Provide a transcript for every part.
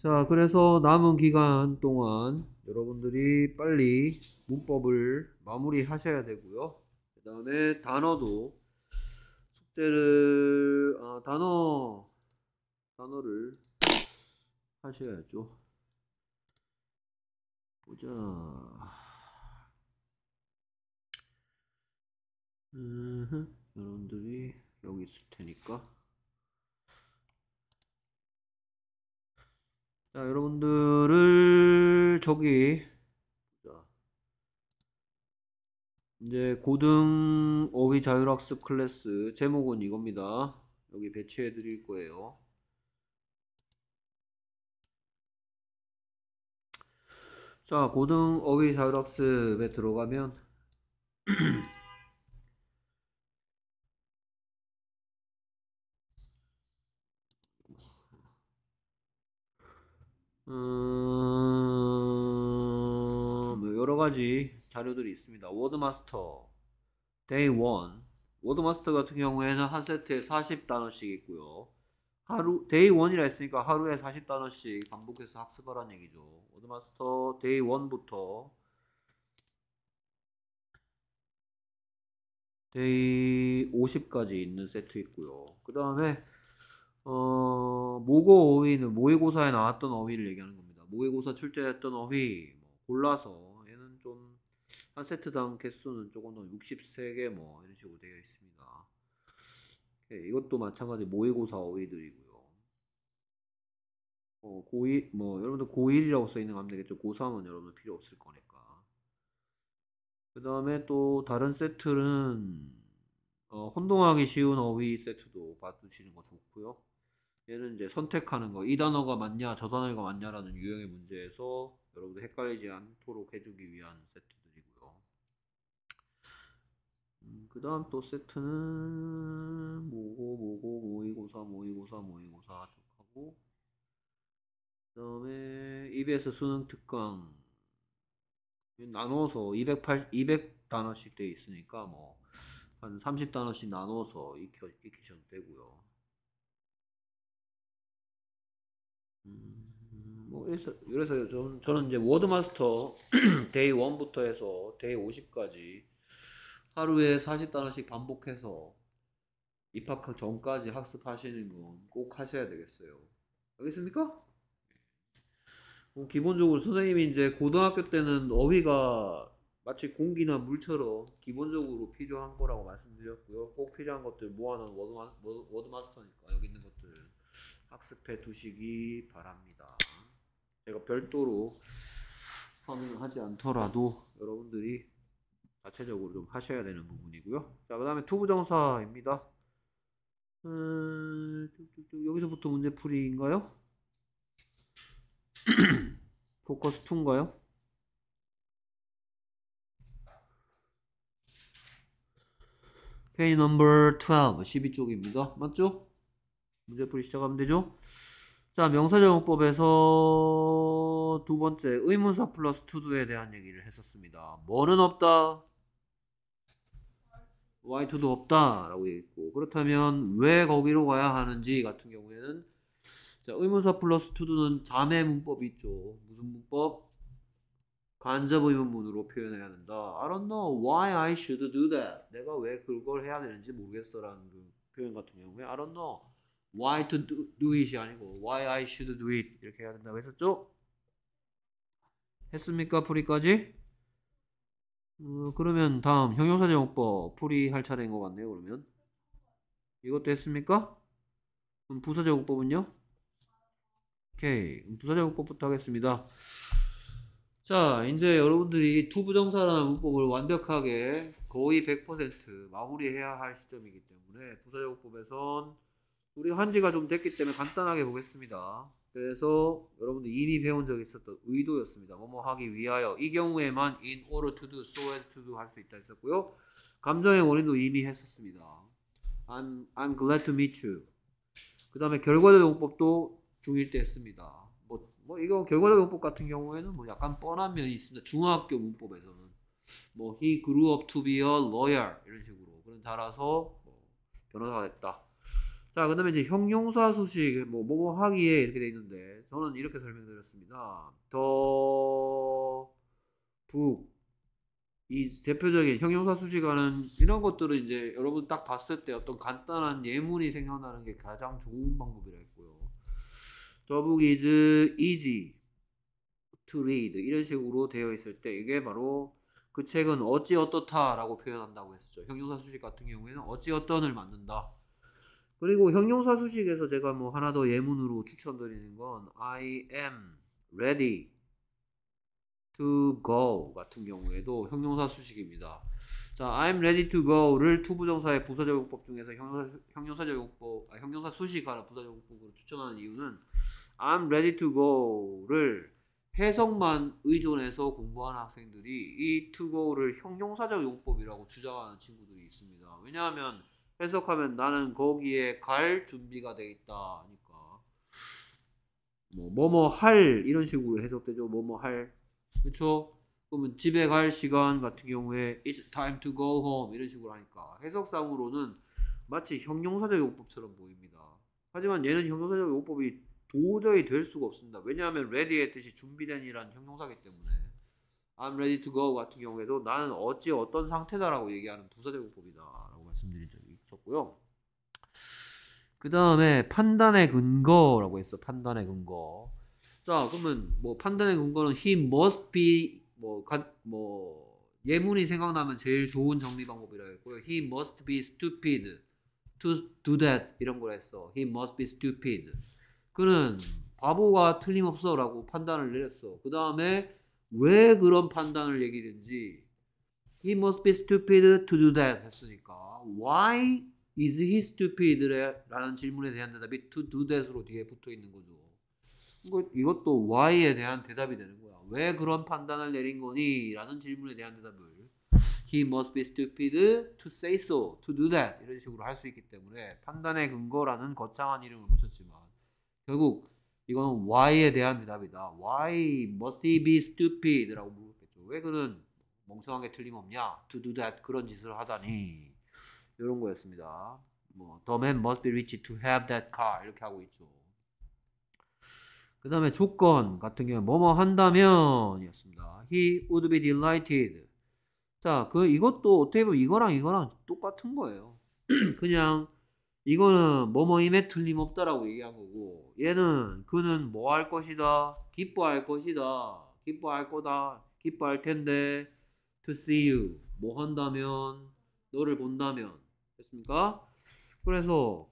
자, 그래서 남은 기간 동안 여러분들이 빨리 문법을 마무리하셔야 되고요. 그 다음에 단어도 숙제를 아, 단어 단어를 하셔야죠. 보자. 음, 여러분들이 여기 있을 테니까. 자, 여러분들을 저기 이제 고등 어휘 자율학습 클래스 제목은 이겁니다. 여기 배치해 드릴 거예요. 자, 고등 어휘 자율학습에 들어가면 음, 뭐 여러 가지 자료들이 있습니다. 워드마스터, 데이 1. 워드마스터 같은 경우에는 한 세트에 40단어씩 있고요. 하루, 데이 1이라 했으니까 하루에 40단어씩 반복해서 학습하라는 얘기죠. 워드마스터 데이 1부터 데이 50까지 있는 세트 있고요. 그 다음에 어, 모고 어휘는 모의고사에 나왔던 어휘를 얘기하는 겁니다. 모의고사 출제했던 어휘 뭐 골라서 얘는 좀 한 세트당 개수는 조금 더 63개 뭐 이런 식으로 되어 있습니다. 네, 이것도 마찬가지 모의고사 어휘들이고요. 어, 고2, 뭐, 여러분들 고1이라고 써있는 거 하면 되겠죠. 고3은 여러분들 필요 없을 거니까. 그 다음에 또 다른 세트는, 어, 혼동하기 쉬운 어휘 세트도 봐두시는 거 좋고요. 얘는 이제 선택하는 거, 이 단어가 맞냐, 저 단어가 맞냐라는 유형의 문제에서 여러분들 헷갈리지 않도록 해주기 위한 세트들이고요. 음, 그 다음 또 세트는 뭐고 뭐고 모의고사 모의고사 모의고사 쭉 하고 그 다음에 EBS 수능 특강 나눠서 208, 200단어씩 돼 있으니까 뭐 한 30단어씩 나눠서 익혀, 익히셔도 되고요. 음, 음, 음. 뭐 그래서 그래서 좀 저는 이제 워드마스터 데이 1부터 해서 데이 50까지 하루에 40단어씩 반복해서 입학 전까지 학습하시는 건 꼭 하셔야 되겠어요. 알겠습니까? 기본적으로 선생님이 이제 고등학교 때는 어휘가 마치 공기나 물처럼 기본적으로 필요한 거라고 말씀드렸고요. 꼭 필요한 것들 모아놓은 뭐 워드마, 워드마스터니까 여기 있는 것 학습해 두시기 바랍니다. 제가 별도로 선을하지 않더라도 여러분들이 자체적으로 좀 하셔야 되는 부분이고요. 자, 그 다음에 투부정사입니다. 음, 여기서부터 문제풀이인가요? 포커스 2인가요? 페이지 넘버 12, 12쪽입니다. 맞죠? 문제풀이 시작하면 되죠. 자, 명사정용법에서 두 번째 의문사 플러스 투두에 대한 얘기를 했었습니다. 뭐는 없다. y2도 없다 라고 얘기했고 그렇다면 왜 거기로 가야 하는지 같은 경우에는 자, 의문사 플러스 투두는 자매 문법이 있죠. 무슨 문법? 간접 의문문으로 표현해야 된다. I don't know why I should do that. 내가 왜 그걸 해야 되는지 모르겠어라는 그 표현 같은 경우에 I don't know. why to do, do it이 아니고 why I should do it 이렇게 해야 된다고 했었죠? 했습니까? 풀이까지? 어, 그러면 다음 형용사 제공법 풀이 할 차례인 것 같네요 그러면 이것도 했습니까? 그럼 부사 제공법은요? 오케이 부사 제공법부터 하겠습니다 자 이제 여러분들이 투부정사라는 문법을 완벽하게 거의 100% 마무리해야 할 시점이기 때문에 부사 제공법에선 우리 한지가 좀 됐기 때문에 간단하게 보겠습니다. 그래서 여러분들 이미 배운 적이 있었던 의도였습니다. 뭐 뭐 하기 위하여 이 경우에만 in order to do, so as to do 할 수 있다 했었고요. 감정의 원인도 이미 했었습니다. I'm, I'm glad to meet you. 그 다음에 결과적 용법도 중1 때 했습니다. 뭐, 뭐 이거 결과적 용법 같은 경우에는 뭐 약간 뻔한 면이 있습니다. 중학교 문법에서는 뭐 he grew up to be a lawyer 이런 식으로 그런 자라서 뭐 변호사가 됐다. 자, 그 다음에 이제 형용사 수식, 뭐, 뭐뭐 하기에 이렇게 돼 있는데, 저는 이렇게 설명드렸습니다. 더, 북, 이 대표적인 형용사 수식하는 이런 것들은 이제 여러분 딱 봤을 때 어떤 간단한 예문이 생겨나는 게 가장 좋은 방법이라 했고요. 더 북 is easy to read 이런 식으로 되어 있을 때 이게 바로 그 책은 어찌 어떻다라고 표현한다고 했죠 형용사 수식 같은 경우에는 어찌 어떤을 만든다. 그리고 형용사 수식에서 제가 뭐 하나 더 예문으로 추천드리는 건 I am ready to go 같은 경우에도 형용사 수식입니다. 자, I'm ready to go를 투부정사의 부사제곱법 중에서 형용사, 형용사 제곱법, 아, 형용사 수식하라 부사제곱법으로 추천하는 이유는 I'm ready to go를 해석만 의존해서 공부하는 학생들이 이 to go를 형용사적 용법이라고 주장하는 친구들이 있습니다. 왜냐하면 해석하면 나는 거기에 갈 준비가 돼 있다. 니까 뭐, 뭐뭐 할 이런 식으로 해석되죠. 뭐 뭐 할. 그렇죠? 그러면 집에 갈 시간 같은 경우에 it's time to go home 이런 식으로 하니까 해석상으로는 마치 형용사적 용법처럼 보입니다. 하지만 얘는 형용사적 용법이 도저히 될 수가 없습니다. 왜냐하면 ready의 뜻이 준비된이란 형용사기 때문에 I'm ready to go 같은 경우에도 나는 어찌 어떤 상태다라고 얘기하는 부사적 용법이다라고 말씀드린 적 있고요그 다음에 판단의 근거라고 했어. 판단의 근거. 자, 그러면 뭐 판단의 근거는 he must be 뭐, 가, 뭐 예문이 생각나면 제일 좋은 정리 방법이라고 했고요. he must be stupid to do that 이런 걸 했어. he must be stupid. 그는 바보가 틀림없어라고 판단을 내렸어. 그 다음에 왜 그런 판단을 얘기든지 he must be stupid to do that 했으니까 why Is he stupid?라는 질문에 대한 대답이 to do that으로 뒤에 붙어 있는 거죠. 그러니까 이것도 why에 대한 대답이 되는 거야. 왜 그런 판단을 내린 거니? 라는 질문에 대한 대답을 he must be stupid to say so, to do that 이런 식으로 할 수 있기 때문에 판단의 근거라는 거창한 이름을 붙였지만 결국 이건 why에 대한 대답이다. Why must he be stupid? 라고 물었겠죠. 왜 그는 멍청하게 틀림없냐? To do that 그런 짓을 하다니. 이런 거였습니다. 뭐 the man must be rich to have that car 이렇게 하고 있죠. 그 다음에 조건 같은 경우에 뭐뭐 한다면 이었습니다. He would be delighted. 자, 그 이것도 어떻게 보면 이거랑 이거랑 똑같은 거예요. 그냥 이거는 뭐뭐임에 틀림없다라고 얘기한 거고 얘는 그는 뭐 할 것이다 기뻐할 것이다 기뻐할 거다 기뻐할 텐데 to see you 뭐 한다면 너를 본다면 됐습니까? 그래서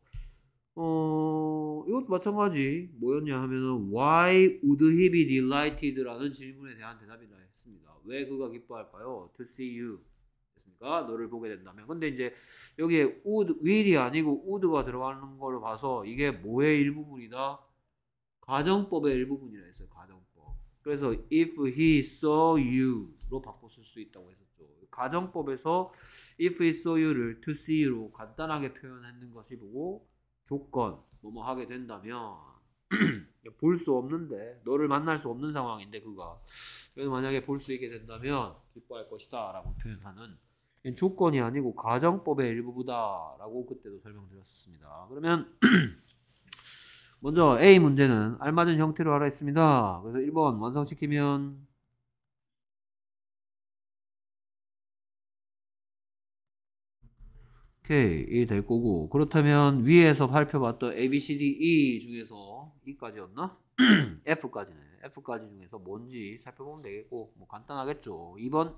어 이것도 마찬가지 뭐였냐 하면은 why would he be delighted라는 질문에 대한 대답이라 했습니다. 왜 그가 기뻐할까요? To see you 됐습니까? 너를 보게 된다면 근데 이제 여기에 would will이 아니고 would가 들어가는 걸 봐서 이게 뭐의 일부분이다? 가정법의 일부분이라 했어요. 가정법. 그래서 if he saw you로 바꿔 쓸수 있다고 했었죠. 가정법에서 if it saw you를 to see로 간단하게 표현했는 것이 보고 조건 뭐뭐 하게 된다면 볼 수 없는데 너를 만날 수 없는 상황인데 그가 그래서 만약에 볼 수 있게 된다면 기뻐할 것이다라고 표현하는 조건이 아니고 가정법의 일부다라고 그때도 설명드렸습니다. 그러면 먼저 A 문제는 알맞은 형태로 알아있습니다 그래서 1번 완성시키면 K이 될 거고 그렇다면 위에서 살펴봤던 A, B, C, D, E 중에서 E까지였나? F까지네. F까지 중에서 뭔지 살펴보면 되겠고 뭐 간단하겠죠. 2번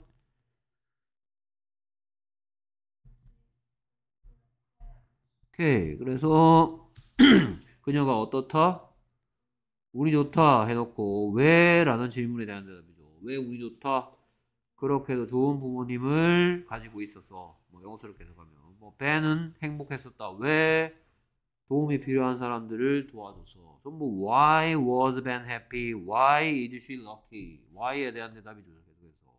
오케이. 그래서 그녀가 어떻다? 우리 좋다 해놓고 왜? 라는 질문에 대한 대답이죠. 왜 우리 좋다? 그렇게 해도 좋은 부모님을 가지고 있어서 뭐 영어스럽게 해석하면 뭐 벤은 행복했었다. 왜 도움이 필요한 사람들을 도와줘서 전부 뭐 why was Ben happy? why is she lucky? why에 대한 대답이죠. 계속해서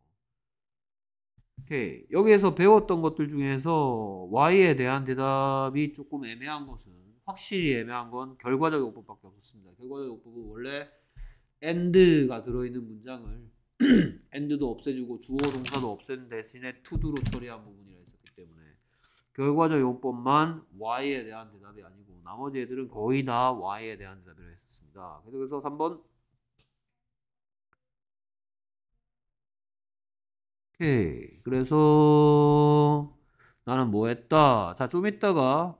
오케이 여기에서 배웠던 것들 중에서 why에 대한 대답이 조금 애매한 것은 확실히 애매한 건 결과적 요법밖에 없었습니다. 결과적 요법은 원래 and가 들어있는 문장을 and도 없애주고 주어 동사도 없앤 대신에 to도로 처리한 부분이 결과적 요법만 y에 대한 대답이 아니고 나머지 애들은 거의 다 y에 대한 대답이라고 했었습니다. 그래서 3번 오케이 그래서 나는 뭐 했다 자 좀 있다가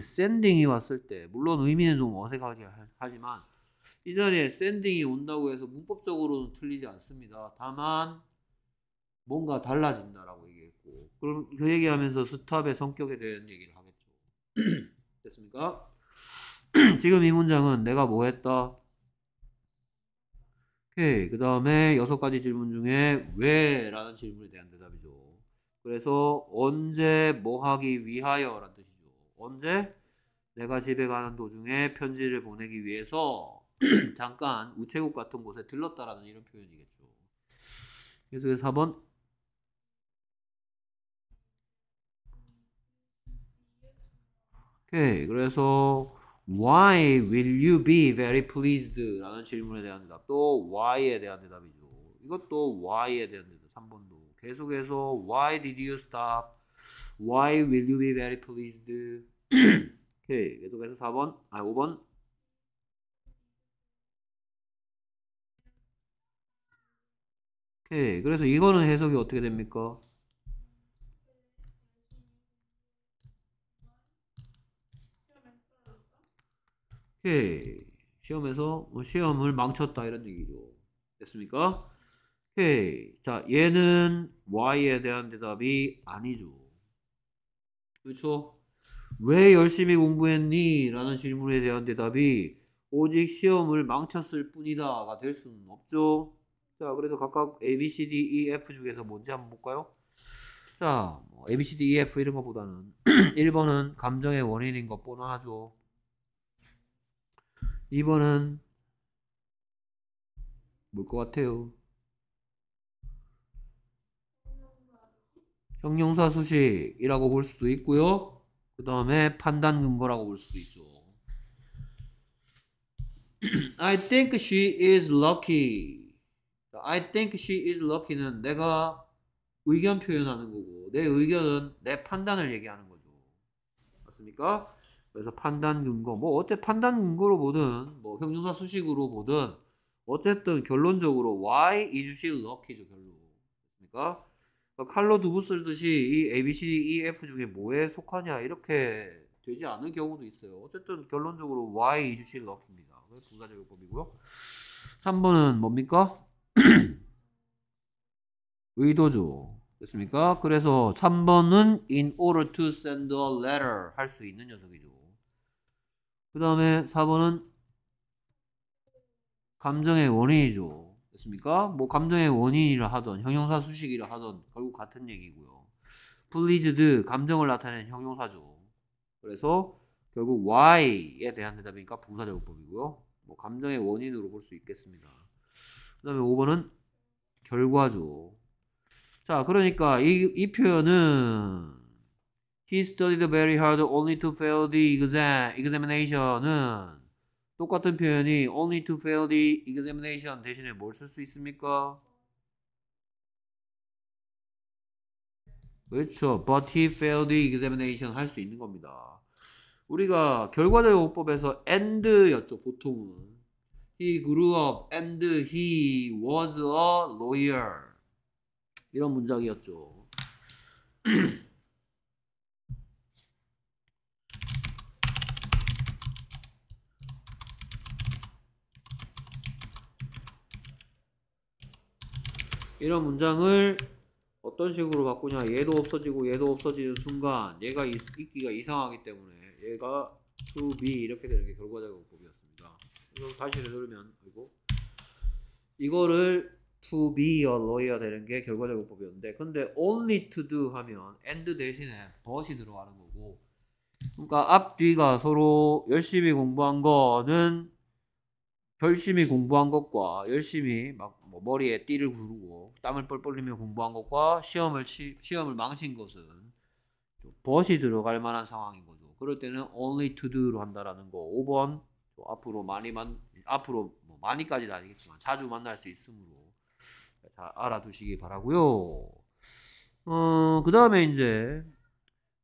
샌딩이 왔을 때 물론 의미는 좀 어색하긴 하지만 이 자리에 샌딩이 온다고 해서 문법적으로는 틀리지 않습니다 다만 뭔가 달라진다라고 거고 그럼 그 얘기하면서 스탑의 성격에 대한 얘기를 하겠죠 됐습니까? 지금 이 문장은 내가 뭐 했다 오케이 그 다음에 여섯 가지 질문 중에 왜 라는 질문에 대한 대답이죠 그래서 언제 뭐 하기 위하여 라는 뜻이죠 언제 내가 집에 가는 도중에 편지를 보내기 위해서 잠깐 우체국 같은 곳에 들렀다라는 이런 표현이겠죠. 그래해서 4번 오케이. 그래서 Why will you be very pleased? 라는 질문에 대한 답또 Why에 대한 대답이죠. 이것도 Why에 대한 대답. 3번도. 계속해서 Why did you stop? Why will you be very pleased? 오케이. 계속해서 4번, 아 5번. 오케이. 그래서 이거는 해석이 어떻게 됩니까? 오케이. 시험에서 뭐 시험을 망쳤다 이런 얘기죠. 됐습니까? 오케이. 자, 얘는 Y에 대한 대답이 아니죠. 그렇죠? 왜 열심히 공부했니? 라는 질문에 대한 대답이 오직 시험을 망쳤을 뿐이다가 될 수는 없죠. 자, 그래서 각각 A, B, C, D, E, F 중에서 뭔지 한번 볼까요? 자, 뭐 A, B, C, D, E, F 이런 것보다는 1번은 감정의 원인인 것 뻔하죠. 2번은 뭘 것 같아요? 형용사 수식이라고 볼 수도 있고요. 그 다음에 판단 근거라고 볼 수도 있죠. I think she is lucky. I think she is lucky는 내가 의견 표현하는 거고 내 의견은 내 판단을 얘기하는 거죠. 맞습니까? 그래서 판단 근거 뭐어때 판단 근거로 보든 뭐 형용사 수식으로 보든 어쨌든 결론적으로 why 이 주식 럭키죠 결론 그러니까 뭐 칼로 두부 쓸듯이 이 A, B, C, D, E, F 중에 뭐에 속하냐 이렇게 되지 않은 경우도 있어요. 어쨌든 결론적으로 Y 이주실 넣기입니다. 부사적용법이고요. 3번은 뭡니까? 의도죠. 됐습니까? 그래서 3번은 in order to send a letter 할 수 있는 녀석이죠. 그 다음에 4번은 감정의 원인이죠. 됐습니까? 뭐 감정의 원인이라 하던 형용사 수식이라 하던 결국 같은 얘기고요. pleased 감정을 나타내는 형용사죠. 그래서 결국 why에 대한 대답이니까 부사제곱법이고요. 뭐 감정의 원인으로 볼 수 있겠습니다. 그 다음에 5번은 결과죠. 자, 그러니까 이, 이 표현은 He studied very hard only to fail the exam, examination은 똑같은 표현이 only to fail the examination 대신에 뭘 쓸 수 있습니까? 그렇죠. But he failed the examination 할 수 있는 겁니다. 우리가 결과적 용법에서 and였죠. 보통은 he grew up and he was a lawyer 이런 문장이었죠. 이런 문장을 어떤 식으로 바꾸냐 얘도 없어지고 얘도 없어지는 순간 얘가 있, 기가 이상하기 때문에 얘가 to be 이렇게 되는 게 결과 작용법이었습니다 이걸 다시 되돌리면 이거 이거를 to be a lawyer 되는 게 결과 작용법이었는데 근데 only to do 하면 and 대신에 but이 들어가는 거고 그러니까 앞뒤가 서로 열심히 공부한 거는 열심히 공부한 것과 열심히 막뭐 머리에 띠를 구르고 땀을 뻘뻘 흘리며 공부한 것과 시험을 치, 시험을 망친 것은 벗이 들어갈 만한 상황인 거죠. 그럴 때는 only to do로 한다라는 거. 5번 앞으로 많이 만 앞으로 뭐 많이까지는 아니겠지만 자주 만날 수 있으므로 잘 알아두시기 바라고요. 어, 그다음에 이제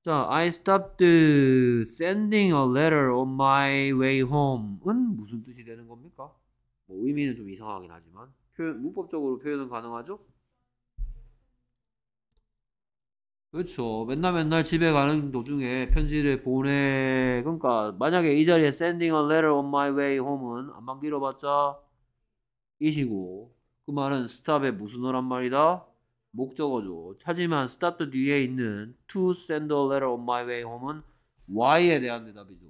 자, I stopped sending a letter on my way home은 무슨 뜻이 되는 겁니까? 뭐 의미는 좀 이상하긴 하지만 표현 문법적으로 표현은 가능하죠? 그렇죠. 맨날 맨날 집에 가는 도중에 편지를 보내. 그러니까 만약에 이 자리에 sending a letter on my way home은 안만 길어봤자 이시고 그 말은 stop의 무슨 어란 말이다? 목적어죠. 하지만 스타트 뒤에 있는 to send a letter on my way home은 why에 대한 대답이죠.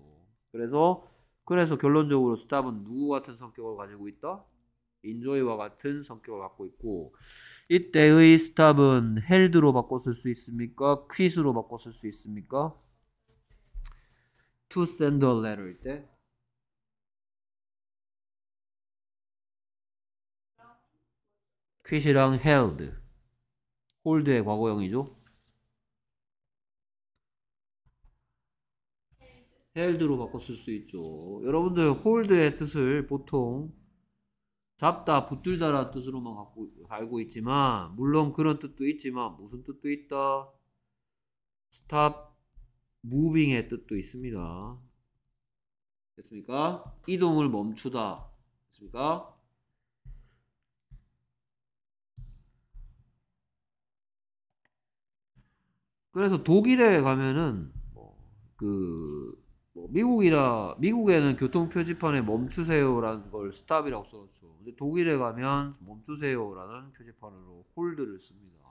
그래서 그래서 결론적으로 스탑은 누구 같은 성격을 가지고 있다? 인조이와 같은 성격을 갖고 있고 이때의 스탑은 held로 바꿔 쓸 수 있습니까? q u i t 로 바꿔 쓸 수 있습니까? to send a letter일 때 quit이랑 held 홀드의 과거형이죠. 헬드로 바꿔 쓸 수 있죠. 여러분들 홀드의 뜻을 보통 잡다, 붙들다라는 뜻으로만 갖고, 알고 있지만 물론 그런 뜻도 있지만 무슨 뜻도 있다? 스탑, 무빙의 뜻도 있습니다. 됐습니까? 이동을 멈추다. 됐습니까? 그래서 독일에 가면은 뭐 그 뭐 미국이라 미국에는 교통 표지판에 멈추세요라는 걸 스탑이라고 써놓죠. 근데 독일에 가면 멈추세요라는 표지판으로 홀드를 씁니다.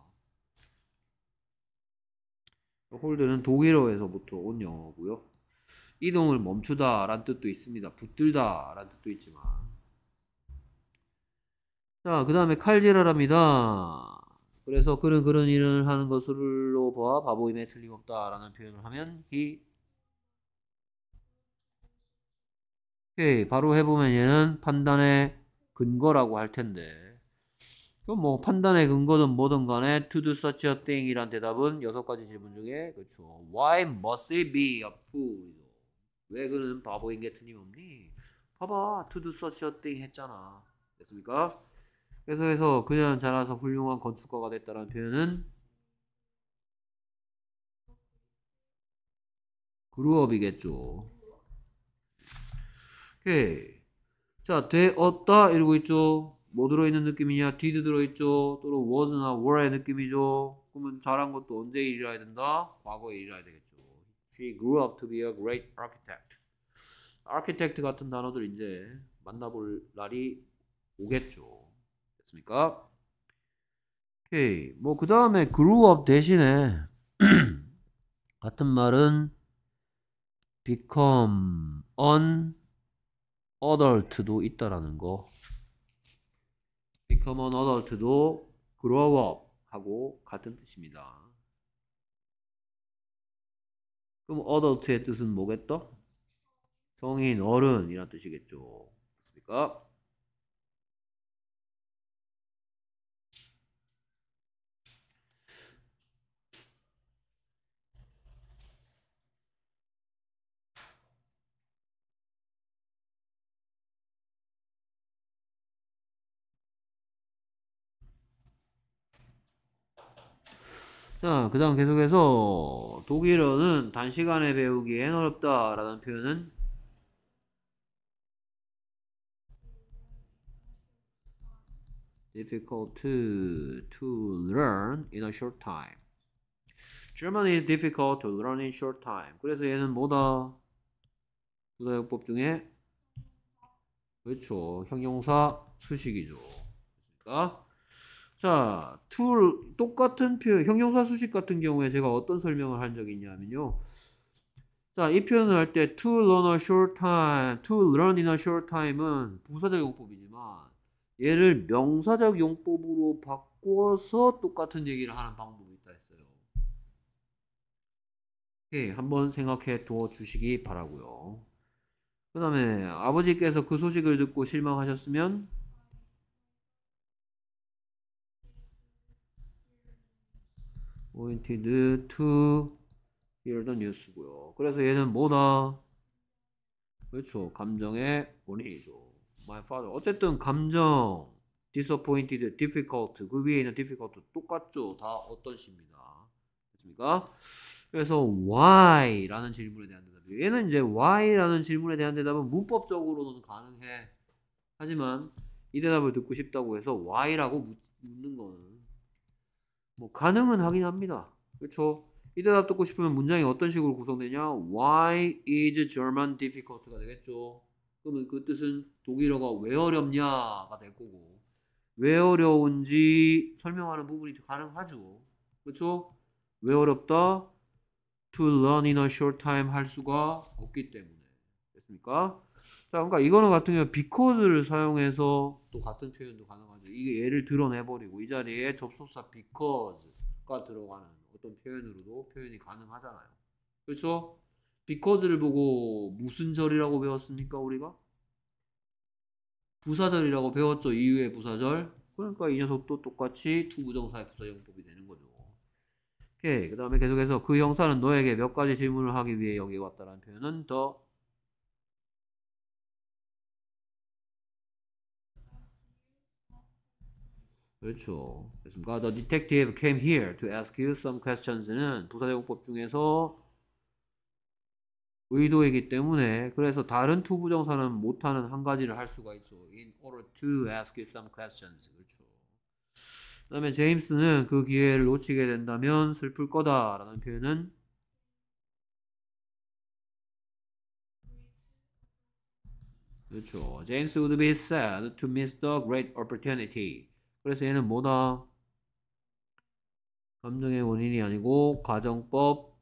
홀드는 독일어에서부터 온 영어고요. 이동을 멈추다라는 뜻도 있습니다. 붙들다라는 뜻도 있지만. 자, 그 다음에 칼질하랍니다. 그래서 그는 그런 일을 하는 것으로 보아 바보임에 틀림없다라는 표현을 하면 he 오케이 바로 해보면 얘는 판단의 근거라고 할 텐데 그럼 뭐 판단의 근거든 뭐든 간에 to do such a thing 이란 대답은 여섯 가지 질문 중에 그렇죠 why must it be a fool 왜 그는 바보인 게 틀림없니 봐봐 to do such a thing 했잖아 됐습니까? 그래서 해서 그냥 자라서 훌륭한 건축가가 됐다라는 표현은 그루업이겠죠. 오케이. 자, 되었다 이러고 있죠. 뭐 들어있는 느낌이냐? did 들어있죠. 또는 was나 were의 느낌이죠. 그러면 잘한 것도 언제 일이라 해야 된다? 과거의 일이라 해야 되겠죠. She grew up to be a great architect. a r c h 같은 단어들 이제 만나볼 날이 오겠죠. 됐습니까? 오케이. 뭐, 그 다음에 grew up 대신에 같은 말은 become an adult도 있다라는 거. become an adult도 grow up 하고 같은 뜻입니다. 그럼 adult의 뜻은 뭐겠죠 성인, 어른이란 뜻이겠죠. 그렇습니까? 자, 그 다음 계속해서 독일어는 단시간에 배우기엔 어렵다라는 표현은 difficult to, to learn in a short time. German is difficult to learn in short time. 그래서 얘는 뭐다? 부사역법 중에 그렇죠. 형용사 수식이죠. 그러니까 자, to 똑같은 표현, 형용사 수식 같은 경우에 제가 어떤 설명을 한 적이 있냐면요. 자, 이 표현을 할때 to learn a short time, to learn in a short time은 부사적 용법이지만 얘를 명사적 용법으로 바꿔서 똑같은 얘기를 하는 방법이 있다 했어요. 오케이, 한번 생각해 두어 주시기 바라고요. 그 다음에 아버지께서 그 소식을 듣고 실망하셨으면 pointed to hear 고요 그래서 얘는 뭐다? 그렇죠. 감정의 원인이죠. My father. 어쨌든 감정, disappointed, difficult 그 위에 있는 difficult 똑같죠. 다 어떤 시입니다. 됐습니까? 그래서 why라는 질문에 대한 대답. 얘는 이제 why라는 질문에 대한 대답은 문법적으로는 가능해. 하지만 이 대답을 듣고 싶다고 해서 why라고 묻는 거는 뭐 가능은 하긴 합니다. 그렇죠? 이 대답 듣고 싶으면 문장이 어떤 식으로 구성되냐? Why is German difficult가 되겠죠. 그러면 그 뜻은 독일어가 왜 어렵냐가 될 거고 왜 어려운지 설명하는 부분이 가능하죠. 그렇죠? 왜 어렵다? To learn in a short time 할 수가 없기 때문에 됐습니까? 자, 그러니까 이거는 같은 경우 because를 사용해서 또 같은 표현도 가능하죠. 이게 얘를 드러내버리고 이 자리에 접속사 because가 들어가는 어떤 표현으로도 표현이 가능하잖아요. 그렇죠? because를 보고 무슨 절이라고 배웠습니까 우리가? 부사절이라고 배웠죠. 이후의 부사절. 그러니까 이 녀석도 똑같이 투부정사의 부사형법이 되는 거죠. 오케이. 그 다음에 계속해서 그 형사는 너에게 몇 가지 질문을 하기 위해 여기 왔다라는 표현은 더 그렇죠. 됐습니까? The detective came here to ask you some questions는 부사제공법 중에서 의도이기 때문에 그래서 다른 투부정사는 못하는 한 가지를 할 수가 있죠. In order to ask you some questions. 그렇죠. 그 다음에 제임스는 그 기회를 놓치게 된다면 슬플 거다 라는 표현은 그렇죠. James would be sad to miss the great opportunity. 그래서 얘는 뭐다? 감정의 원인이 아니고 가정법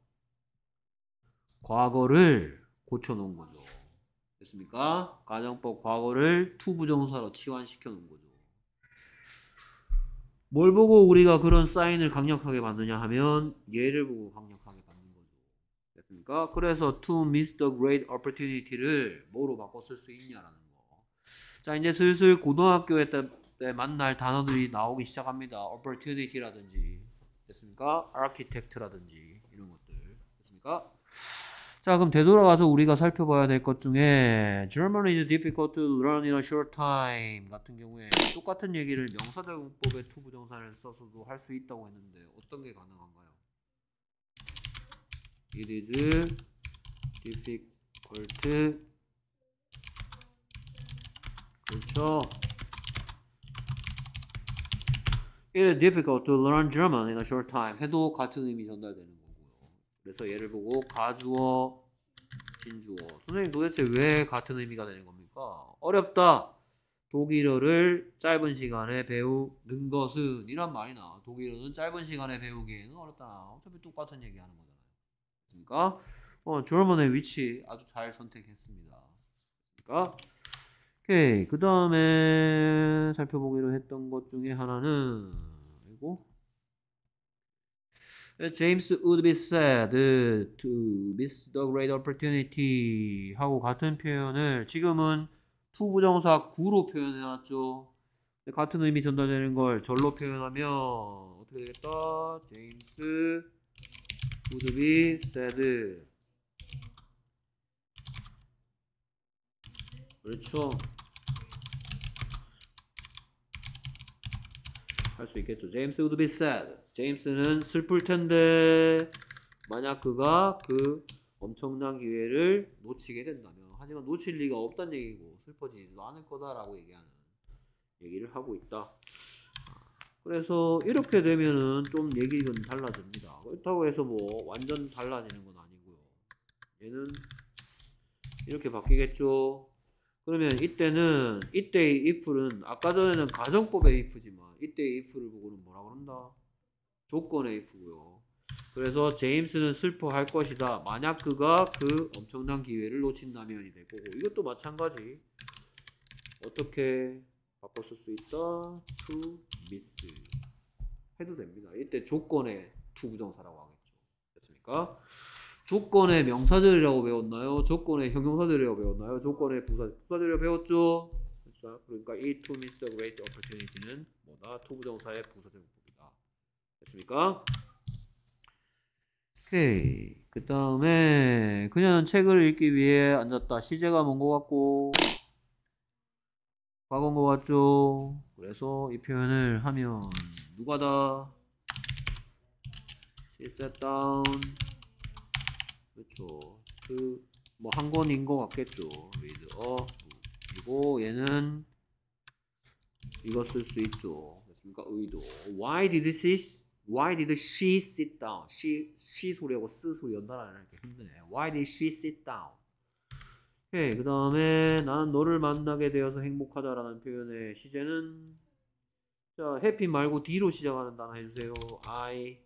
과거를 고쳐놓은 거죠. 됐습니까? 가정법 과거를 투부정사로 치환시켜 놓은 거죠. 뭘 보고 우리가 그런 사인을 강력하게 받느냐 하면 얘를 보고 강력하게 받는 거죠. 됐습니까? 그래서 to miss the great opportunity를 뭐로 바꿔 쓸수 있냐라는 거. 자 이제 슬슬 고등학교에 때 네, 만날 단어들이 나오기 시작합니다. opportunity라든지 됐습니까? architect라든지 이런 것들 됐습니까? 자 그럼 되돌아가서 우리가 살펴봐야 될 것 중에 German is difficult to learn in a short time 같은 경우에 똑같은 얘기를 명사대공법의 투부정사를 써서도 할 수 있다고 했는데 어떤 게 가능한가요? It is difficult 그렇죠 It's difficult to learn German in a short time. 해도 같은 의미 전달되는 거고요. 그래서 얘를 보고 가주어, 진주어. 선생님 도대체 왜 같은 의미가 되는 겁니까? 어렵다. 독일어를 짧은 시간에 배우는 것은 이란 말이 나. 독일어는 짧은 시간에 배우기에는 어렵다. 어차피 똑같은 얘기하는 거잖아요. 그러니까 어, g e r 의 위치 아주 잘 선택했습니다. 그러니까 오케이. 그 다음에 살펴보기로 했던 것 중에 하나는 이거. 네, James would be sad to miss the great opportunity 하고 같은 표현을 지금은 투부정사 구로 표현해놨죠. 네, 같은 의미 전달되는 걸 절로 표현하면 어떻게 되겠다? James would be sad 그렇죠. 할수 있겠죠. James would be sad. 제임스는 슬플 텐데 만약 그가 그 엄청난 기회를 놓치게 된다면 하지만 놓칠 리가 없다는 얘기고 슬퍼지지도 않을 거다라고 얘기하는 얘기를 하고 있다. 그래서 이렇게 되면은 좀 얘기는 달라집니다. 그렇다고 해서 뭐 완전 달라지는 건 아니고요. 얘는 이렇게 바뀌겠죠. 그러면 이때는 이때의 if는 아까 전에는 가정법의 if지만 이때의 if를 보고는 뭐라고 런다 조건의 if고요. 그래서 제임스는 슬퍼할 것이다. 만약 그가 그 엄청난 기회를 놓친다면이 될 거고 이것도 마찬가지. 어떻게 바꿨을수 있다? to miss 해도 됩니다. 이때 조건의 투부정사라고 하겠죠. 됐습니까? 조건의 명사절이라고 배웠나요? 조건의 형용사절이라고 배웠나요? 조건의 부사, 부절이라고 배웠죠? 그러니까 it to miss a great opportunity는 뭐다? 투부정사의 부사절법이다. 됐습니까? 오케이. 그 다음에 그녀는 책을 읽기 위해 앉았다. 시제가 뭔것 같고 과거인 것 같죠? 그래서 이 표현을 하면 누가다? She sat down. 그렇죠. 그 뭐한 권인 것 같겠죠. with a 그리고 얘는 이거 쓸 수 있죠. 그렇습니까? 의도. Why did she Why did she sit down? she she 소리하고 s 소리 연달아는 게 힘드네. Why did she sit down? 오케이. 예, 그다음에 나는 너를 만나게 되어서 행복하다라는 표현의 시제는 자, 해피 말고 D로 시작하는 단어 해주세요. I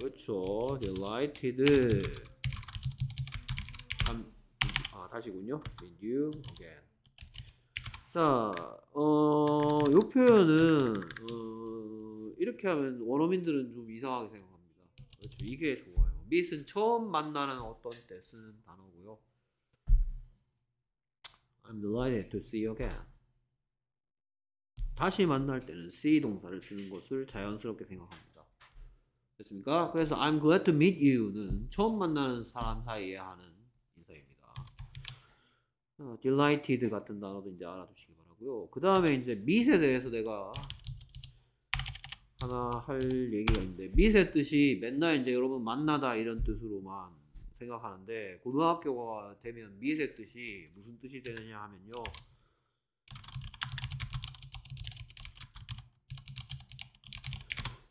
그렇죠. delighted. 감, 아, 다시군요. in y o again. 자, 어, 요 표현은, 어, 이렇게 하면 원어민들은 좀 이상하게 생각합니다. 그렇죠. 이게 좋아요. 미스는 처음 만나는 어떤 때 쓰는 단어고요. I'm delighted to see you again. 다시 만날 때는 see 동사를 쓰는 것을 자연스럽게 생각합니다. 됐습니까? 그래서 I'm glad to meet you는 처음 만나는 사람 사이에 하는 인사입니다. 어, delighted 같은 단어도 이제 알아두시기 바라고요. 그 다음에 이제 meet에 대해서 내가 하나 할 얘기가 있는데 미의 뜻이 맨날 이제 여러분 만나다 이런 뜻으로만 생각하는데 고등학교가 되면 미의 뜻이 무슨 뜻이 되느냐 하면요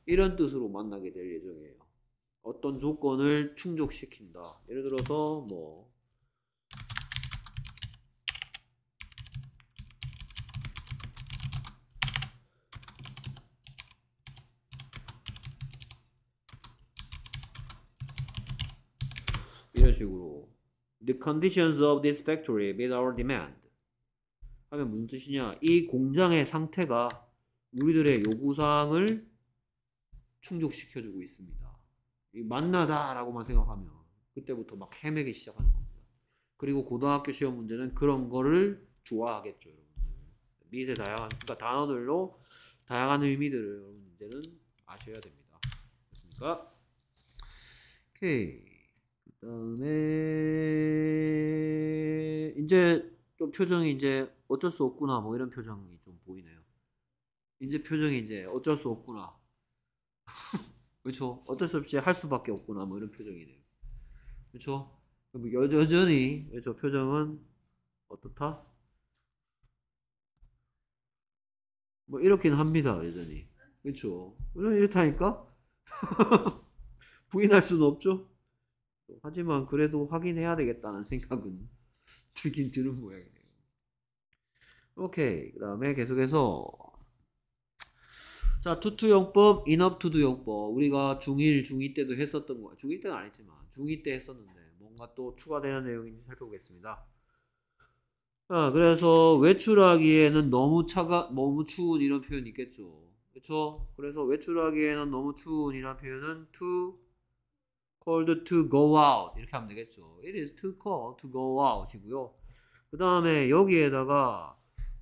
이런 뜻으로 만나게 될 예정이에요. 어떤 조건을 충족시킨다. 예를 들어서 뭐 이런 식으로 The conditions of this factory meet our demand 하면 무슨 뜻이냐 이 공장의 상태가 우리들의 요구사항을 충족시켜주고 있습니다. 만나다라고만 생각하면 그때부터 막 헤매기 시작하는 겁니다. 그리고 고등학교 시험 문제는 그런 거를 좋아하겠죠, 여러분들. 미세 다양한 그러니까 단어들로 다양한 의미들을 여러분 이제는 아셔야 됩니다. 됐습니까? 오케이. 그다음에 이제 좀 표정이 이제 어쩔 수 없구나 뭐 이런 표정이 좀 보이네요. 이제 표정이 이제 어쩔 수 없구나 그렇죠? 어쩔 수 없이 할 수밖에 없구나 뭐 이런 표정이네요. 그렇죠? 여, 전히그 표정은 어떻다? 뭐 이렇긴 합니다 여전히. 그렇죠? 이렇다니까 부인할 수는 없죠. 하지만 그래도 확인해야 되겠다는 생각은 들긴 드는 모양이네요. 오케이 그 다음에 계속해서 자, 투투 용법, 인업 투두 용법. 우리가 중1, 중2 때도 했었던 거. 중1 때는 아니지만 중2 때 했었는데 뭔가 또 추가되는 내용인지 살펴보겠습니다. 아, 그래서 외출하기에는 너무 차가 너무 추운 이런 표현이 있겠죠. 그렇죠? 그래서 외출하기에는 너무 추운 이란 표현은 too cold to go out 이렇게 하면 되겠죠. It is too cold to go out이고요. 그 다음에 여기에다가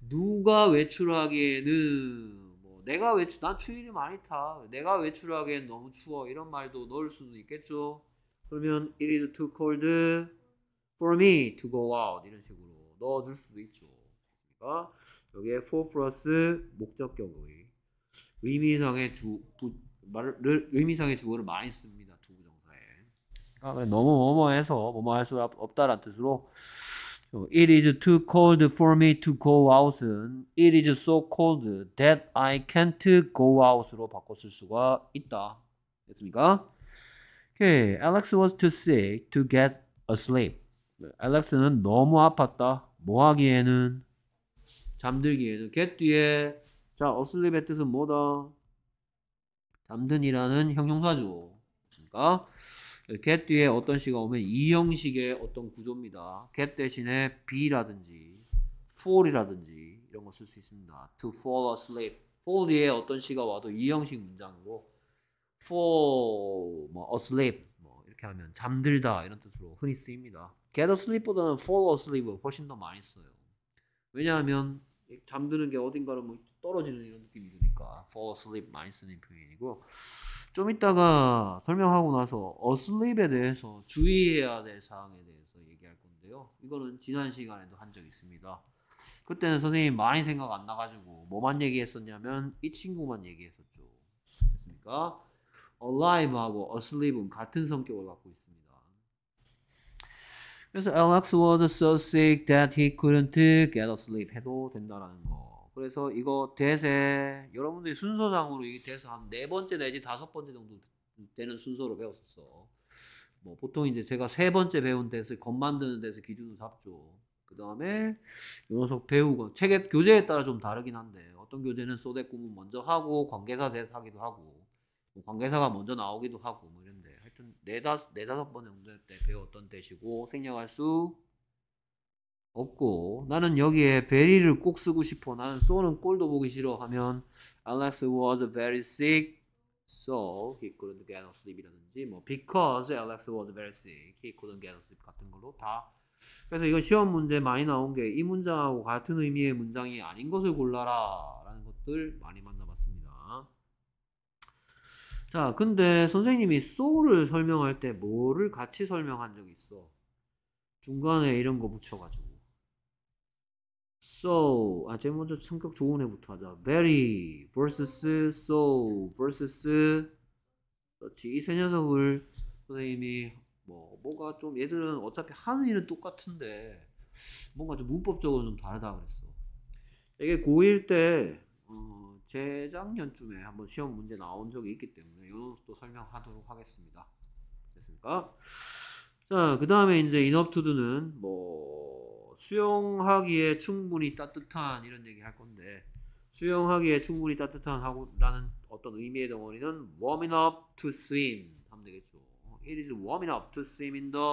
누가 외출하기에는 내가 외출 난 추위를 많이 타 내가 외출하기엔 너무 추워 이런 말도 넣을 수는 있겠죠 그러면 it is too cold for me to go out 이런 식으로 넣어줄 수도 있죠 그러니까 여기에 for 플러스 목적격의 의미상의 주 부, 말을 의미상의 주어를 많이 씁니다 투부정사에 아, 그러니까 너무 뭐뭐해서 뭐뭐 할수 없다라는 뜻으로 It is too cold for me to go out은 It is so cold that I can't go out로 바꿔 쓸 수가 있다. 됐습니까? Okay. Alex was too sick to get asleep. Alex는 너무 아팠다. 뭐 하기에는 잠들기에는 get 뒤에 자 asleep의 뜻은 뭐다? 잠든이라는 형용사죠. 그러니까 get 뒤에 어떤 시가 오면 이 형식의 어떤 구조입니다. get 대신에 be라든지 fall이라든지 이런 거 쓸 수 있습니다. to fall asleep. fall 뒤에 어떤 시가 와도 이 형식 문장이고 fall, 뭐 asleep 뭐 이렇게 하면 잠들다 이런 뜻으로 흔히 쓰입니다. get asleep보다는 fall asleep을 훨씬 더 많이 써요. 왜냐하면 잠드는 게 어딘가로 뭐 떨어지는 이런 느낌이 드니까 fall asleep 많이 쓰는 표현이고 좀 이따가 설명하고 나서 어슬립에 대해서 주의해야 될 사항에 대해서 얘기할 건데요. 이거는 지난 시간에도 한 적 있습니다. 그때는 선생님 많이 생각 안 나가지고 뭐만 얘기했었냐면 이 친구만 얘기했었죠. 됐습니까? alive하고 asleep은 같은 성격을 갖고 있습니다. 그래서 Alex was so sick that he couldn't get asleep 해도 된다라는 거. 그래서 이거 대세 여러분들이 순서상으로 이 대세 한 네 번째 내지 다섯 번째 정도 되는 순서로 배웠었어. 뭐 보통 이제 제가 세 번째 배운 대세 건 만드는 대세 기준으로 잡죠. 그 다음에 이 녀석 배우고 책의 교재에 따라 좀 다르긴 한데 어떤 교재는 소대 꿈은 뭐 먼저 하고 관계사 대사 하기도 하고 뭐 관계사가 먼저 나오기도 하고 뭐 이런데 하여튼 네다섯 네다섯 번 정도 때 배웠던 대시고 생략할 수 없고 나는 여기에 베리를 꼭 쓰고 싶어. 나는 쏘는 꼴도 보기 싫어 하면 Alex was very sick. So he couldn't get no sleep이라든지 뭐 because Alex was very sick. he couldn't get no sleep 같은 걸로 다 그래서 이거 시험 문제 많이 나온 게 이 문장하고 같은 의미의 문장이 아닌 것을 골라라 라는 것들 많이 만나봤습니다. 자, 근데 선생님이 so를 설명할 때 뭐를 같이 설명한 적이 있어? 중간에 이런 거 붙여가지고. so 아 제일 먼저 성격 좋은 애부터 하자 very versus so versus 그렇지 이세 녀석을 선생님이 뭐 뭐가 좀 얘들은 어차피 하는 일은 똑같은데 뭔가 좀 문법적으로 좀 다르다 그랬어 이게 고1 때 어, 재작년쯤에 한번 시험 문제 나온 적이 있기 때문에 이것도 설명하도록 하겠습니다 됐습니까? 자 그 다음에 이제 인업투드는 뭐 수용하기에 충분히 따뜻한 이런 얘기 할 건데 수용하기에 충분히 따뜻한 하고라는 어떤 의미의 덩어리는 warming up to swim 하면 되겠죠. It is warming up to swim in the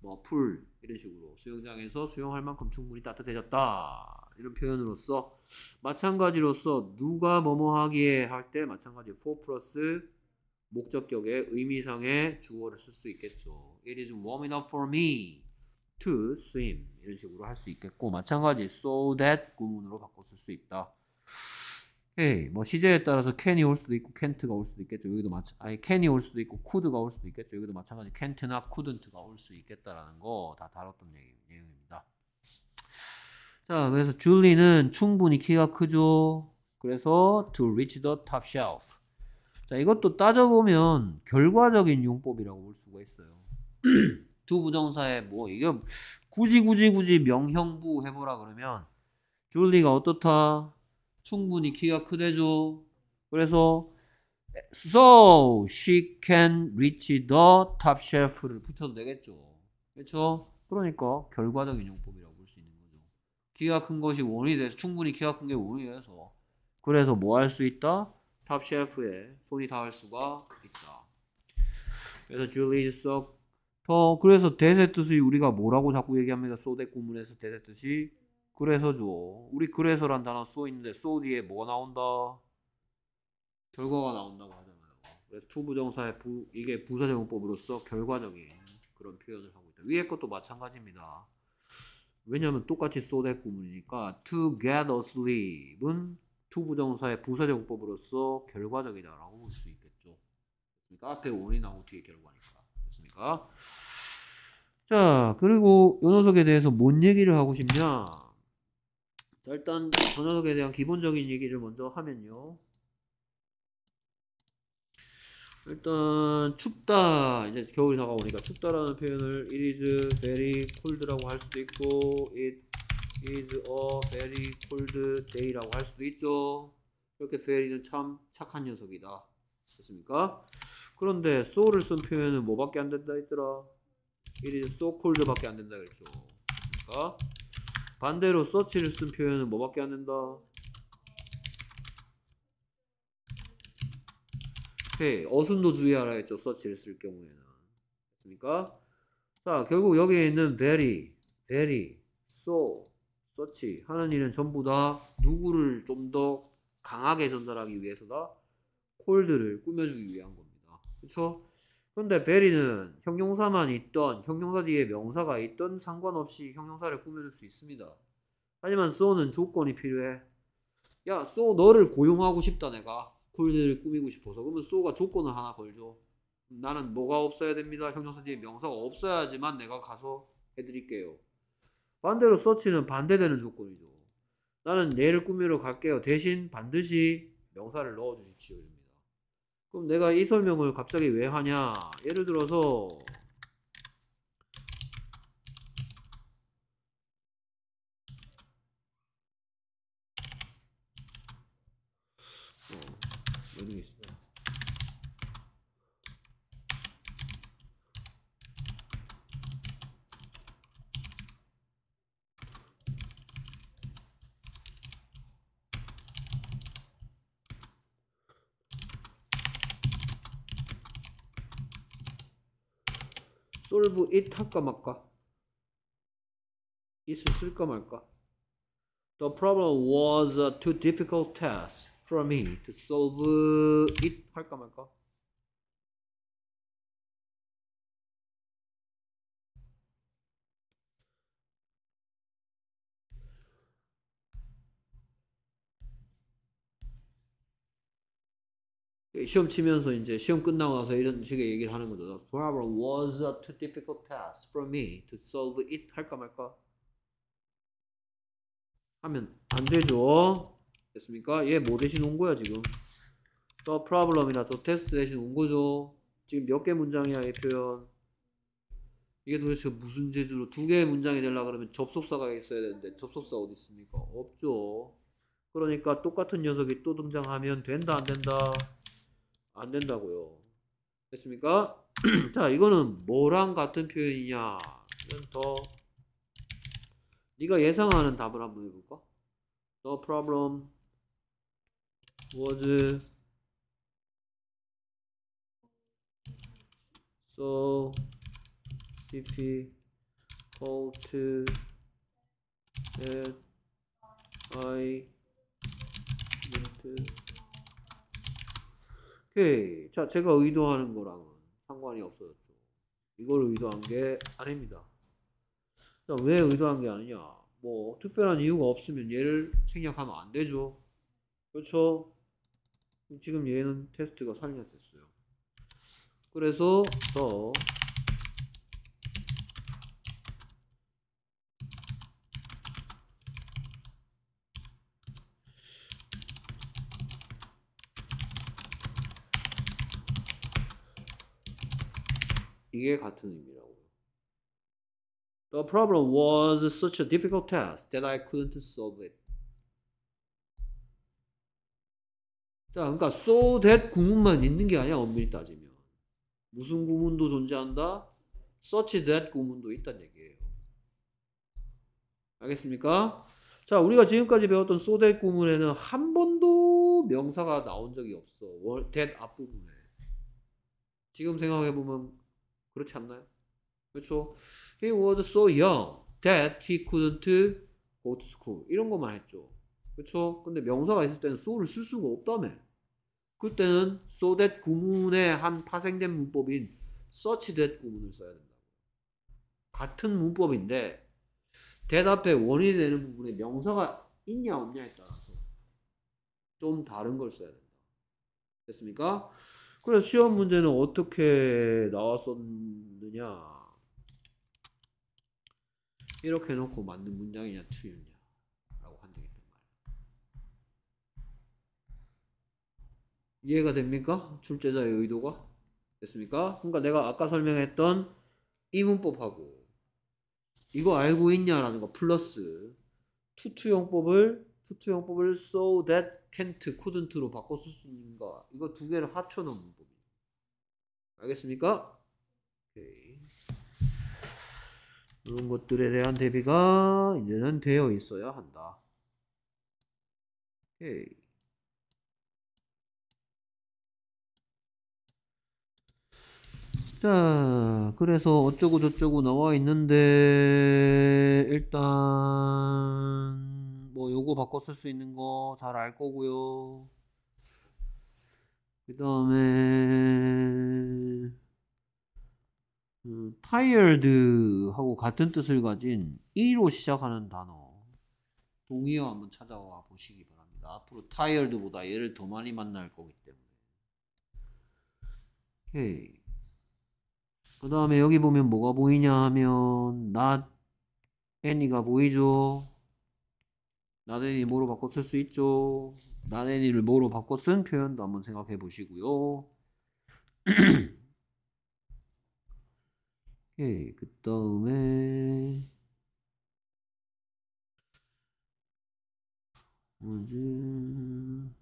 뭐풀 이런 식으로 수영장에서 수영할 만큼 충분히 따뜻해졌다 이런 표현으로서 마찬가지로서 누가 뭐뭐 하기에 할 때 마찬가지 4 플러스 목적격의 의미상의 주어를 쓸 수 있겠죠. It is warming up for me. to swim 이런 식으로 할 수 있겠고 마찬가지 so that 구문으로 바꿔 쓸수 있다. 오케이 뭐 시제에 따라서 can이 올 수도 있고 can't가 올 수도 있겠죠. 여기도 마찬 아니 can이 올 수도 있고 could가 올 수도 있겠죠. 여기도 마찬가지 can't나 couldn't가 올 수 있겠다라는 거 다 다뤘던 얘기, 내용입니다. 자 그래서 줄리는 충분히 키가 크죠. 그래서 to reach the top shelf 자 이것도 따져보면 결과적인 용법이라고 볼 수가 있어요. 두 부정사에 뭐 이거 굳이 굳이 굳이 명형부 해보라 그러면 줄리가 어떻다 충분히 키가 크대죠 그래서 so she can reach the top shelf를 붙여도 되겠죠 그렇죠 그러니까 결과적인 용법이라고 볼 수 있는 거죠 키가 큰 것이 원이 돼서 충분히 키가 큰 게 원이 돼서 그래서 뭐 할 수 있다 탑 셰프에 손이 닿을 수가 있다 그래서 줄리 is so 더 어, 그래서 대세 뜻이 우리가 뭐라고 자꾸 얘기합니다. 소대 구문에서 대세 뜻이 그래서 주 우리 그래서란 단어 써 있는데 소 뒤에 뭐가 나온다? 결과가 나온다고 하잖아요. 그래서 투부정사의 부, 이게 부사제공법으로서 결과적인 그런 표현을 하고 있다. 위에 것도 마찬가지입니다. 왜냐하면 똑같이 소대 구문이니까 to get a sleep은 투부정사의 부사제공법으로서 결과적이다라고 볼 수 있겠죠. 그러니까 앞에 원이 나오고 뒤에 결과니까. 됐습니까? 자, 그리고 이 녀석에 대해서 뭔 얘기를 하고 싶냐? 자, 일단 저 녀석에 대한 기본적인 얘기를 먼저 하면요. 일단 춥다 이제 겨울이 다가오니까 춥다라는 표현을 it is very cold라고 할 수도 있고 it is a very cold day라고 할 수도 있죠 이렇게 very는 참 착한 녀석이다 됐습니까? 그런데 so를 쓴 표현은 뭐밖에 안 된다 했더라 1이 so c a l l 밖에안 된다 그랬죠. 그러니까 반대로 서치를쓴 표현은 뭐밖에 안 된다. 오이 어순도 주의하라 했죠. 서치를쓸 경우에는. 그러니까자 결국 여기에 있는 very, very, so, s e 하는 일은 전부 다 누구를 좀 더 강하게 전달하기 위해서다. 콜드를 꾸며주기 위한 겁니다. 그쵸? 근데 베리는 형용사만 있던 형용사 뒤에 명사가 있던 상관없이 형용사를 꾸며줄 수 있습니다. 하지만 소는 조건이 필요해. 야, 소 너를 고용하고 싶다 내가. 콜드를 꾸미고 싶어서. 그러면 소가 조건을 하나 걸죠. 나는 뭐가 없어야 됩니다. 형용사 뒤에 명사가 없어야지만 내가 가서 해드릴게요. 반대로 서치는 반대되는 조건이죠. 나는 내일 꾸미러 갈게요. 대신 반드시 명사를 넣어주십시오. 그럼 내가 이 설명을 갑자기 왜 하냐 예를 들어서 할까 말까? 있을 쓸까 말까? The problem was a too difficult task for me to solve it 할까 말까? 시험 치면서 이제 시험 끝나고 나서 이런 식의 얘기를 하는 거죠. However, was a too difficult task for me to solve it 할까 말까? 하면 안 되죠. 됐습니까? 얘 뭐 대신 온 거야 지금? 또 problem이나 또 e s t 대신 온 거죠. 지금 몇 개 문장이야 이 표현? 이게 도대체 무슨 재주로 두 개의 문장이 되려 그러면 접속사가 있어야 되는데 접속사 어디 있습니까? 없죠. 그러니까 똑같은 녀석이 또 등장하면 된다 안 된다. 안 된다고요. 됐습니까? 자, 이거는 뭐랑 같은 표현이냐? 더 네가 예상하는 답을 한번 해볼까? The problem was so difficult that I didn't 오케이. 예. 자, 제가 의도하는 거랑은 상관이 없어졌죠. 이걸 의도한 게 아닙니다. 자, 왜 의도한 게 아니냐? 뭐, 특별한 이유가 없으면 얘를 생략하면 안 되죠. 그렇죠? 지금 얘는 테스트가 살렸됐어요 그래서 더 이게 같은 의미라고요. The problem was such a difficult task that I couldn't solve it. 자, 그러니까 so that 구문만 있는 게 아니야 엄밀히 따지면 무슨 구문도 존재한다, such that 구문도 있다는 얘기예요. 알겠습니까? 자, 우리가 지금까지 배웠던 so that 구문에는 한 번도 명사가 나온 적이 없어. that 앞부분에. 지금 생각해보면 그렇지 않나요? 그렇죠? He was so young that he couldn't go to school. 이런 것만 했죠. 그렇죠? 근데 명사가 있을 때는 so를 쓸 수가 없다며. 그때는 so that 구문의 한 파생된 문법인 such that 구문을 써야 된다고. 같은 문법인데 대답에 원인이 되는 부분에 명사가 있냐 없냐에 따라서 좀 다른 걸 써야 된다. 됐습니까? 그래서 시험 문제는 어떻게 나왔었느냐. 이렇게 해놓고 맞는 문장이냐 틀리냐 라고 한 적이 있단 말이야 이해가 됩니까? 출제자의 의도가 됐습니까? 그러니까 내가 아까 설명했던 이 문법하고 이거 알고 있냐라는 거 플러스 투투용법을 투투용법을 so that can't couldn't로 바꿨을수 있는가 이거 두 개를 합쳐놓은 알겠습니까? 오케이. 이런 것들에 대한 대비가 이제는 되어 있어야 한다. 오케이. 자, 그래서 어쩌고 저쩌고 나와 있는데 일단 뭐 요거 바꿨을수 있는 거 잘 알 거고요. 그 다음에 음, tired하고 같은 뜻을 가진 e로 시작하는 단어 동의어 한번 찾아와 보시기 바랍니다. 앞으로 tired보다 얘를 더 많이 만날 거기 때문에 오케이 그 다음에 여기 보면 뭐가 보이냐 하면 not any가 보이죠 not any 뭐로 바꿔 쓸 수 있죠 나네니를 뭐로 바꿔 쓴 표현도 한번 생각해 보시고요. 오그 예, 다음에 뭐지?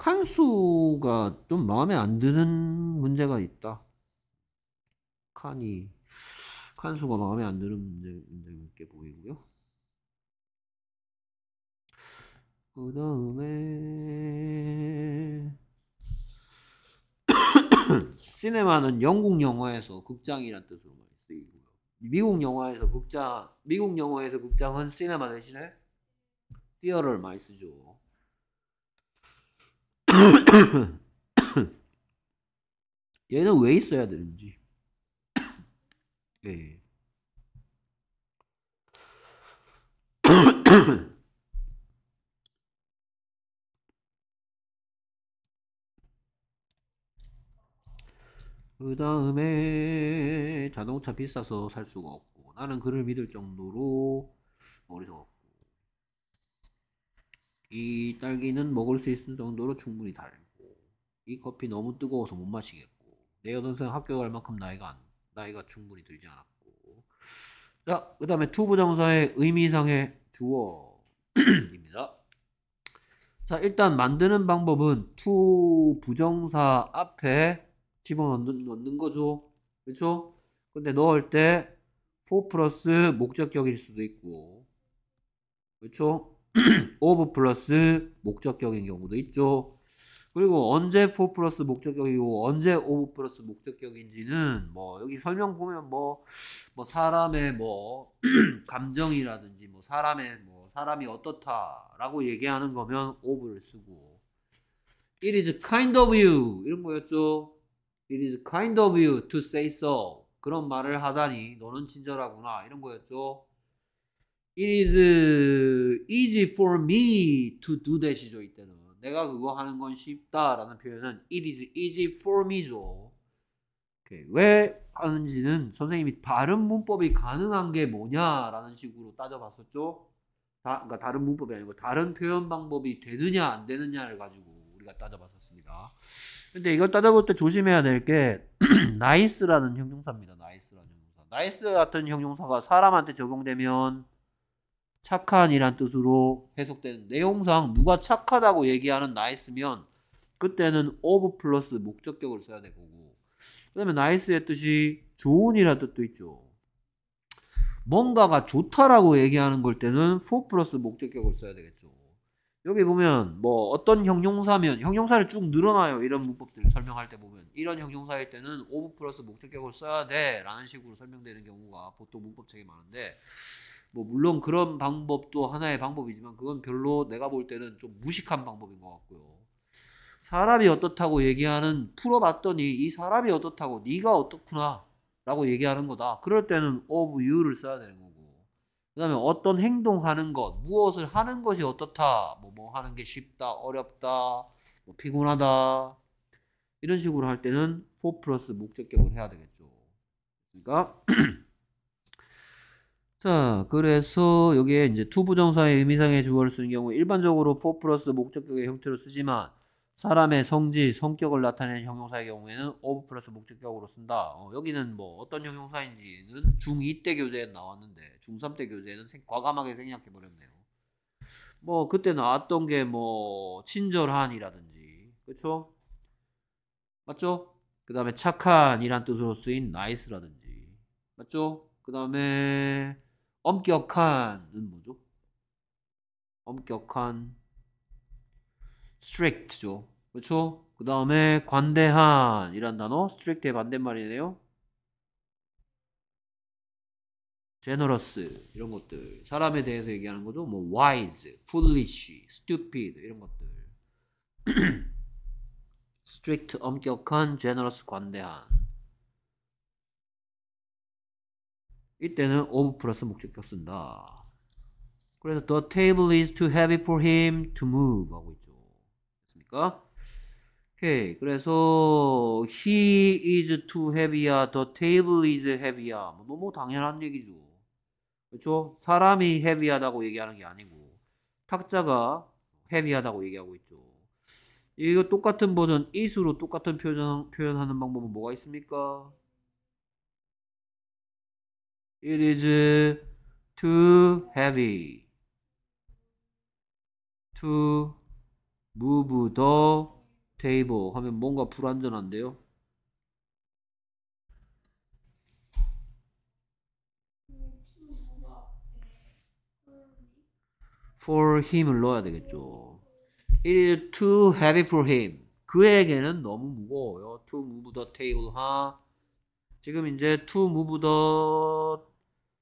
칸수가 좀 마음에 안 드는 문제가 있다. 칸이 칸수가 마음에 안 드는 문제 게 보이고요. 그 다음에 시네마는 영국 영화에서 극장이란 뜻으로 많이 쓰이고요. 미국 영화에서 극장, 미국 영화에서 극장은 시네마는 시네? 디어를 많이 쓰죠. 얘는 왜 있어야 되는지. 예. 그 다음에 자동차 비싸서 살 수가 없고 나는 그를 믿을 정도로 어리석었고 이 딸기는 먹을 수 있을 정도로 충분히 달고 이 커피 너무 뜨거워서 못 마시겠고 내 여동생 학교 갈 만큼 나이가 안, 나이가 충분히 들지 않았고 자그 다음에 투부정사의 의미상의 주어입니다 자 일단 만드는 방법은 투부정사 앞에 집어넣는 넣는 거죠 그렇죠 근데 넣을 때4 플러스 목적격일 수도 있고 그렇죠 of 플러스 목적격인 경우도 있죠. 그리고 언제 for 플러스 목적격이고 언제 of 플러스 목적격인지는 뭐 여기 설명 보면 뭐뭐 뭐 사람의 뭐 감정이라든지 뭐 사람의 뭐 사람이 어떻다라고 얘기하는 거면 of를 쓰고 it is kind of you 이런 거였죠. it is kind of you to say so 그런 말을 하다니 너는 친절하구나 이런 거였죠. It is uh, easy for me to do that이죠. 이때는 내가 그거 하는 건 쉽다라는 표현은 it is easy for me죠. 왜 하는지는 선생님이 다른 문법이 가능한 게 뭐냐라는 식으로 따져봤었죠. 다, 그러니까 다른 문법이 아니고 다른 표현 방법이 되느냐 안 되느냐를 가지고 우리가 따져봤었습니다. 근데 이걸 따져볼 때 조심해야 될 게 나이스라는 형용사입니다. 나이스라는 형용사. 나이스 같은 형용사가 사람한테 적용되면 착한이란 뜻으로 해석되는 내용상 누가 착하다고 얘기하는 나이스면 그때는 of 플러스 목적격을 써야 될 거고 그 다음에 나이스의 뜻이 좋은이란 뜻도 있죠 뭔가가 좋다라고 얘기하는 걸 때는 for 플러스 목적격을 써야 되겠죠 여기 보면 뭐 어떤 형용사면 형용사를 쭉 늘어나요 이런 문법들을 설명할 때 보면 이런 형용사일 때는 of 플러스 목적격을 써야 돼 라는 식으로 설명되는 경우가 보통 문법책에 많은데 뭐 물론 그런 방법도 하나의 방법이지만 그건 별로 내가 볼 때는 좀 무식한 방법인 것 같고요. 사람이 어떻다고 얘기하는 풀어봤더니 이 사람이 어떻다고 네가 어떻구나라고 얘기하는 거다. 그럴 때는 of you를 써야 되는 거고. 그다음에 어떤 행동하는 것, 무엇을 하는 것이 어떻다. 뭐뭐 뭐 하는 게 쉽다, 어렵다, 뭐 피곤하다. 이런 식으로 할 때는 for 플러스 목적격을 해야 되겠죠. 그러니까 자, 그래서 여기에 이제 투부정사의 의미상의 주어를 쓰는 경우 일반적으로 for 플러스 목적격의 형태로 쓰지만 사람의 성질, 성격을 나타내는 형용사의 경우에는 of 플러스 목적격으로 쓴다. 어, 여기는 뭐 어떤 형용사인지는 중2 때 교재에 나왔는데 중3 때 교재에는 생, 과감하게 생략해버렸네요. 뭐 그때 나왔던 게 뭐 친절한이라든지 그쵸? 맞죠? 그 다음에 착한이란 뜻으로 쓰인 nice라든지 맞죠? 그 다음에 엄격한은 뭐죠? 엄격한 strict죠. 그렇죠? 그 다음에 관대한이란 단어 strict의 반대말이네요. generous 이런 것들 사람에 대해서 얘기하는 거죠. 뭐 wise, foolish, stupid 이런 것들 strict 엄격한, generous 관대한 이때는 of 플러스 목적격 쓴다. 그래서 the table is too heavy for him to move 하고 있죠. 됐습니까? 오케이. 그래서 he is too heavy야, the table is heavy야. 뭐 너무 당연한 얘기죠. 그렇죠? 사람이 헤비하다고 얘기하는 게 아니고 탁자가 헤비하다고 얘기하고 있죠. 이거 똑같은 버전 is로 똑같은 표현, 표현하는 방법은 뭐가 있습니까? It is too heavy to move the table 하면 뭔가 불완전한데요. for him을 넣어야 되겠죠. It is too heavy for him. 그에게는 너무 무거워요. to move the table 하. 지금 이제 to move the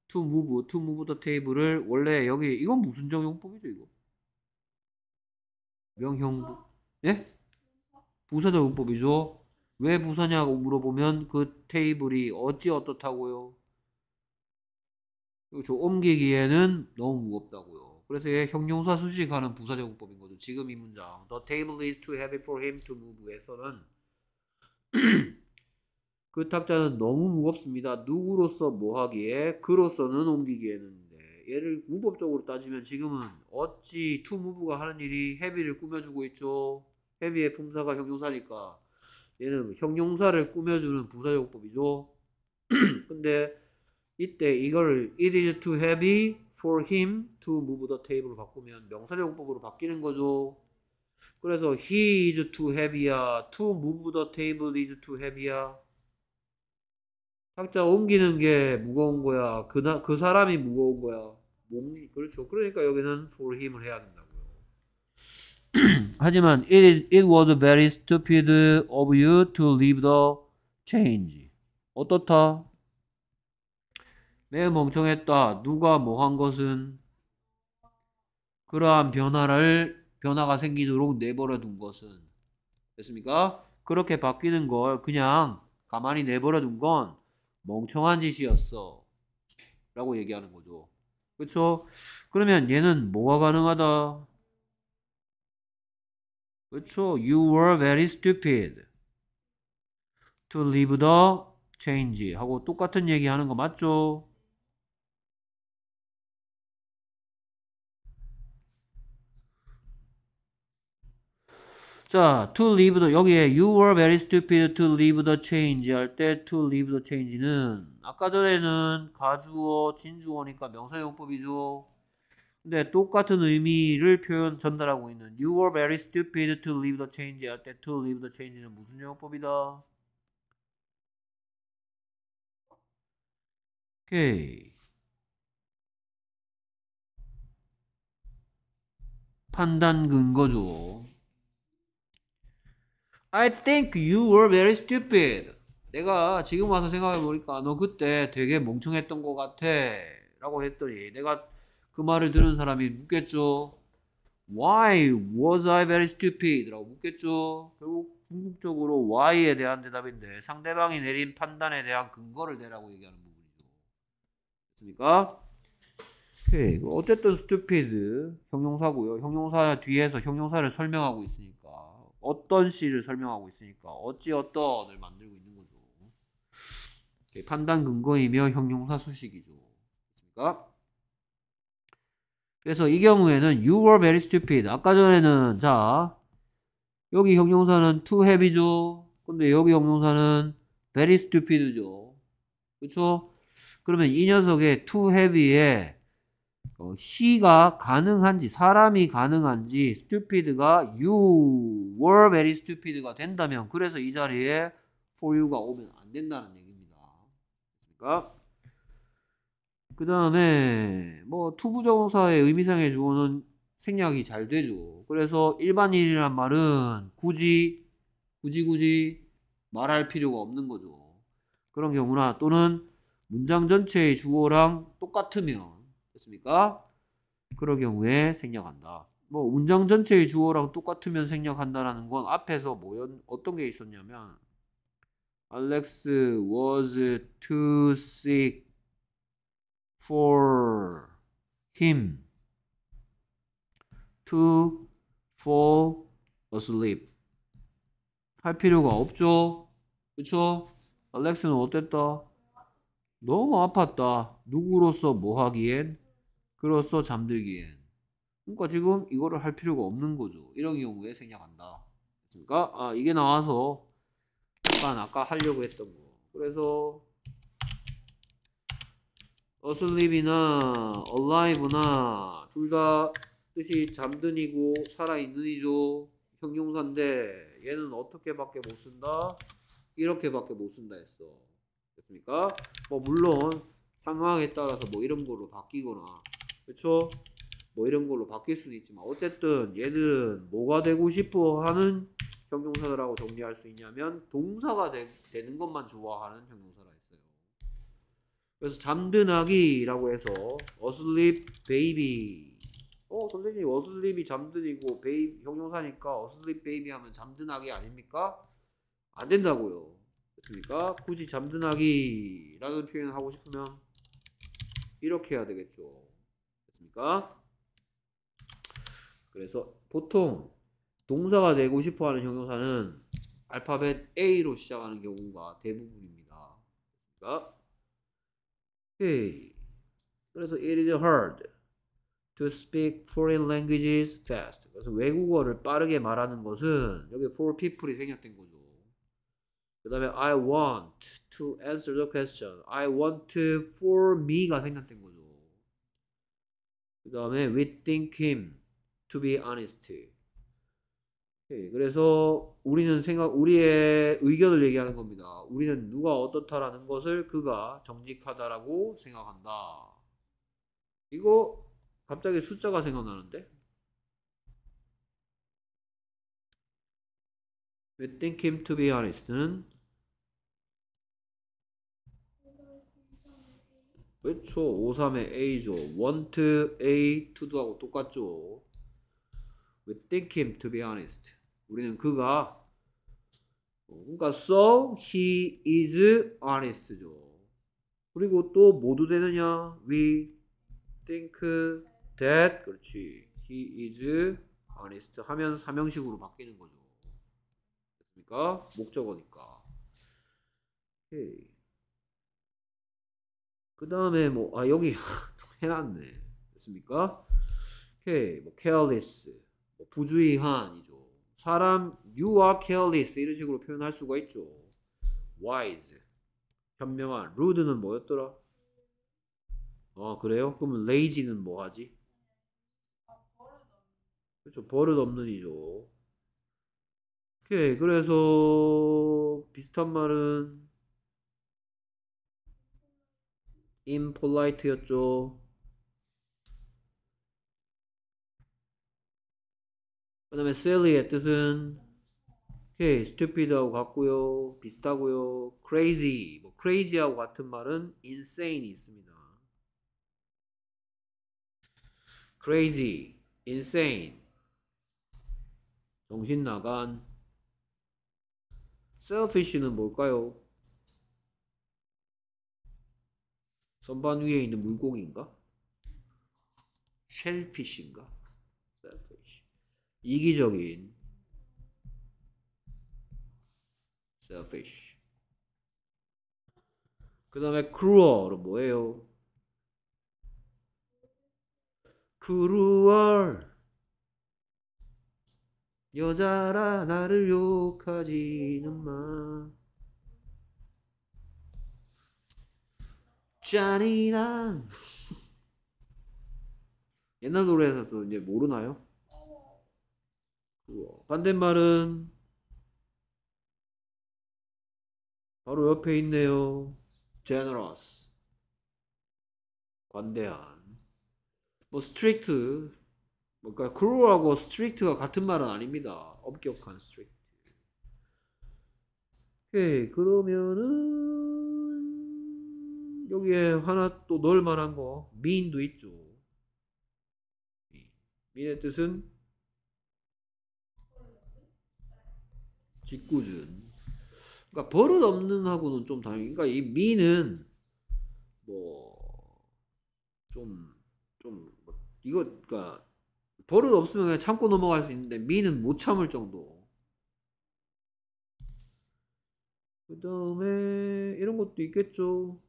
to move, to move the table을 원래 여기 이건 무슨 적용법이죠 이거? 명형 예? 부사 적용법이죠. 왜 부사냐고 물어보면 그 테이블이 어찌 어떻다고요? 저 옮기기에는 너무 무겁다고요. 그래서 얘 형용사 수식하는 부사 적용법인 거죠. 지금 이 문장 The table is too heavy for him to move에서는 그 탁자는 너무 무겁습니다. 누구로서 뭐 하기에 그로서는 옮기기에는 얘를 무법적으로 따지면 지금은 어찌 투무브가 하는 일이 헤비를 꾸며주고 있죠. 헤비의 품사가 형용사니까 얘는 형용사를 꾸며주는 부사용법이죠. 근데 이때 이걸 it is too heavy for him to move the t a b l e 바꾸면 명사용법으로 바뀌는 거죠. 그래서 he is too heavy야, to move the table is too heavy야. 학자 옮기는 게 무거운 거야. 그, 나, 그 사람이 무거운 거야. 몸 그렇죠. 그러니까 여기는 for him을 해야 된다고요. 하지만 it, it was very stupid of you to leave the change. 어떻다? 매우 멍청했다. 누가 뭐 한 것은 그러한 변화를 변화가 생기도록 내버려 둔 것은 됐습니까? 그렇게 바뀌는 걸 그냥 가만히 내버려 둔건 멍청한 짓이었어. 라고 얘기하는 거죠. 그렇죠? 그러면 얘는 뭐가 가능하다? 그렇죠? You were very stupid to leave the change 하고 똑같은 얘기하는 거 맞죠? 자, to leave the, 여기에 you were very stupid to leave the change 할 때 to leave the change는 아까 전에는 가주어, 진주어니까 명사용법이죠. 근데 똑같은 의미를 표현, 전달하고 있는 you were very stupid to leave the change 할 때 to leave the change는 무슨 용법이다? 오케이. 판단 근거죠. I think you were very stupid. 내가 지금 와서 생각해보니까 너 그때 되게 멍청했던 것 같아. 라고 했더니 내가 그 말을 들은 사람이 묻겠죠. Why was I very stupid? 라고 묻겠죠. 결국 궁극적으로 why에 대한 대답인데 상대방이 내린 판단에 대한 근거를 내라고 얘기하는 부분이죠. 됐습니까? 오케이. 어쨌든 stupid 형용사고요. 형용사 뒤에서 형용사를 설명하고 있으니까. 어떤 시를 설명하고 있으니까 어찌 어떤을 만들고 있는 거죠. 판단 근거이며 형용사 수식이죠. 그렇습니까? 그래서 이 경우에는 you were very stupid. 아까 전에는 자 여기 형용사는 to h a v e 죠 근데 여기 형용사는 very stupid죠. 그렇죠? 그러면 이 녀석의 to have에 어, he가 가능한지 사람이 가능한지 stupid가 you were very stupid가 된다면 그래서 이 자리에 for you가 오면 안 된다는 얘기입니다. 그러니까 그 다음에 뭐 투부정사의 의미상의 주어는 생략이 잘 되죠. 그래서 일반인이란 말은 굳이 굳이 굳이 말할 필요가 없는 거죠. 그런 경우나 또는 문장 전체의 주어랑 똑같으면 됐습니까? 그럴 경우에 생략한다. 뭐 문장 전체의 주어랑 똑같으면 생략한다라는 건 앞에서 뭐였 어떤 게 있었냐면 Alex was too sick for him to fall asleep 할 필요가 없죠. 그쵸? 알렉스는 어땠다? 너무 아팠다. 누구로서 뭐 하기엔 그로써 잠들기엔. 그러니까 지금 이거를 할 필요가 없는 거죠. 이런 경우에 생략한다. 그러니까 아, 이게 나와서 약간 아까 하려고 했던 거. 그래서 어슬립이나 얼라이브나 둘 다 뜻이 잠든이고 살아있는이죠. 형용사인데 얘는 어떻게밖에 못 쓴다? 이렇게밖에 못 쓴다 했어. 됐습니까? 뭐 물론 상황에 따라서 뭐 이런 거로 바뀌거나 그쵸? 뭐 이런 걸로 바뀔 수는 있지만 어쨌든 얘는 뭐가 되고 싶어 하는 형용사들하고 정리할 수 있냐면 동사가 되, 는 것만 좋아하는 형용사라 했어요 그래서 잠든아기라고 해서 어 s l e e p b 어 선생님 어 s l e 이 잠든이고 베이 형용사니까 어 s l e e p b 하면 잠든아기 아닙니까? 안 된다고요. 그렇습니까? 굳이 잠든아기라는 표현을 하고 싶으면 이렇게 해야 되겠죠. 됐습니까? 그래서 보통 동사가 되고 싶어하는 형용사는 알파벳 A로 시작하는 경우가 대부분입니다. 그러니까 A. 그래서 it is hard to speak foreign languages fast. 그래서 외국어를 빠르게 말하는 것은 여기 for people이 생략된 거죠. 그 다음에 I want to answer the question. I want for me가 생략된 거죠. 그 다음에 we think him to be honest. 그래서 우리는 생각 우리의 의견을 얘기하는 겁니다. 우리는 누가 어떻다라는 것을 그가 정직하다라고 생각한다. 이거 갑자기 숫자가 생각나는데. We think him to be honest는 그쵸 5, 3의 A죠 want A to do하고 똑같죠 We think him to be honest 우리는 그가 그러니까 so he is honest죠 그리고 또 모두 되느냐 we think that 그렇지 he is honest 하면 사명식으로 바뀌는 거죠 됐습니까? 목적어니까 오케이. 그 다음에 뭐, 아, 여기 해놨네. 됐습니까? 오케이. 뭐, careless. 뭐 부주의한이죠. 사람, you are careless. 이런 식으로 표현할 수가 있죠. wise. 현명한. rude는 뭐였더라? 아, 그래요? 그러면 lazy는 뭐하지? 그렇죠. 버릇 없는 이죠. 오케이. 그래서 비슷한 말은 impolite였죠. 그 다음에 silly의 뜻은 오케이, stupid하고 같고요. 비슷하고요. crazy, 뭐 crazy하고 같은 말은 insane이 있습니다. crazy, insane 정신 나간 selfish는 뭘까요? 선반 위에 있는 물고기인가? 셀피쉬인가 셀피쉬. 이기적인 셀 e l 그 다음에 c 루 u e 은 뭐예요? c 루얼 여자라 나를 욕하지는 마 짠이란 옛날 노래에서 이제 모르나요? 반대말은 바로 옆에 있네요. generous 관대한 뭐 strict 그러니까 cruel하고 strict가 같은 말은 아닙니다. 엄격한 strict. 오케이 그러면은 여기에 하나 또 넣을 만한 거 미인도 있죠. 미인의 뜻은 짓궂은. 그러니까 버릇 없는 하고는 좀 다른. 그러니까 이 미는 뭐 좀좀 좀 뭐 이거 그러니까 버릇 없으면 그냥 참고 넘어갈 수 있는데 미는 못 참을 정도. 그 다음에 이런 것도 있겠죠.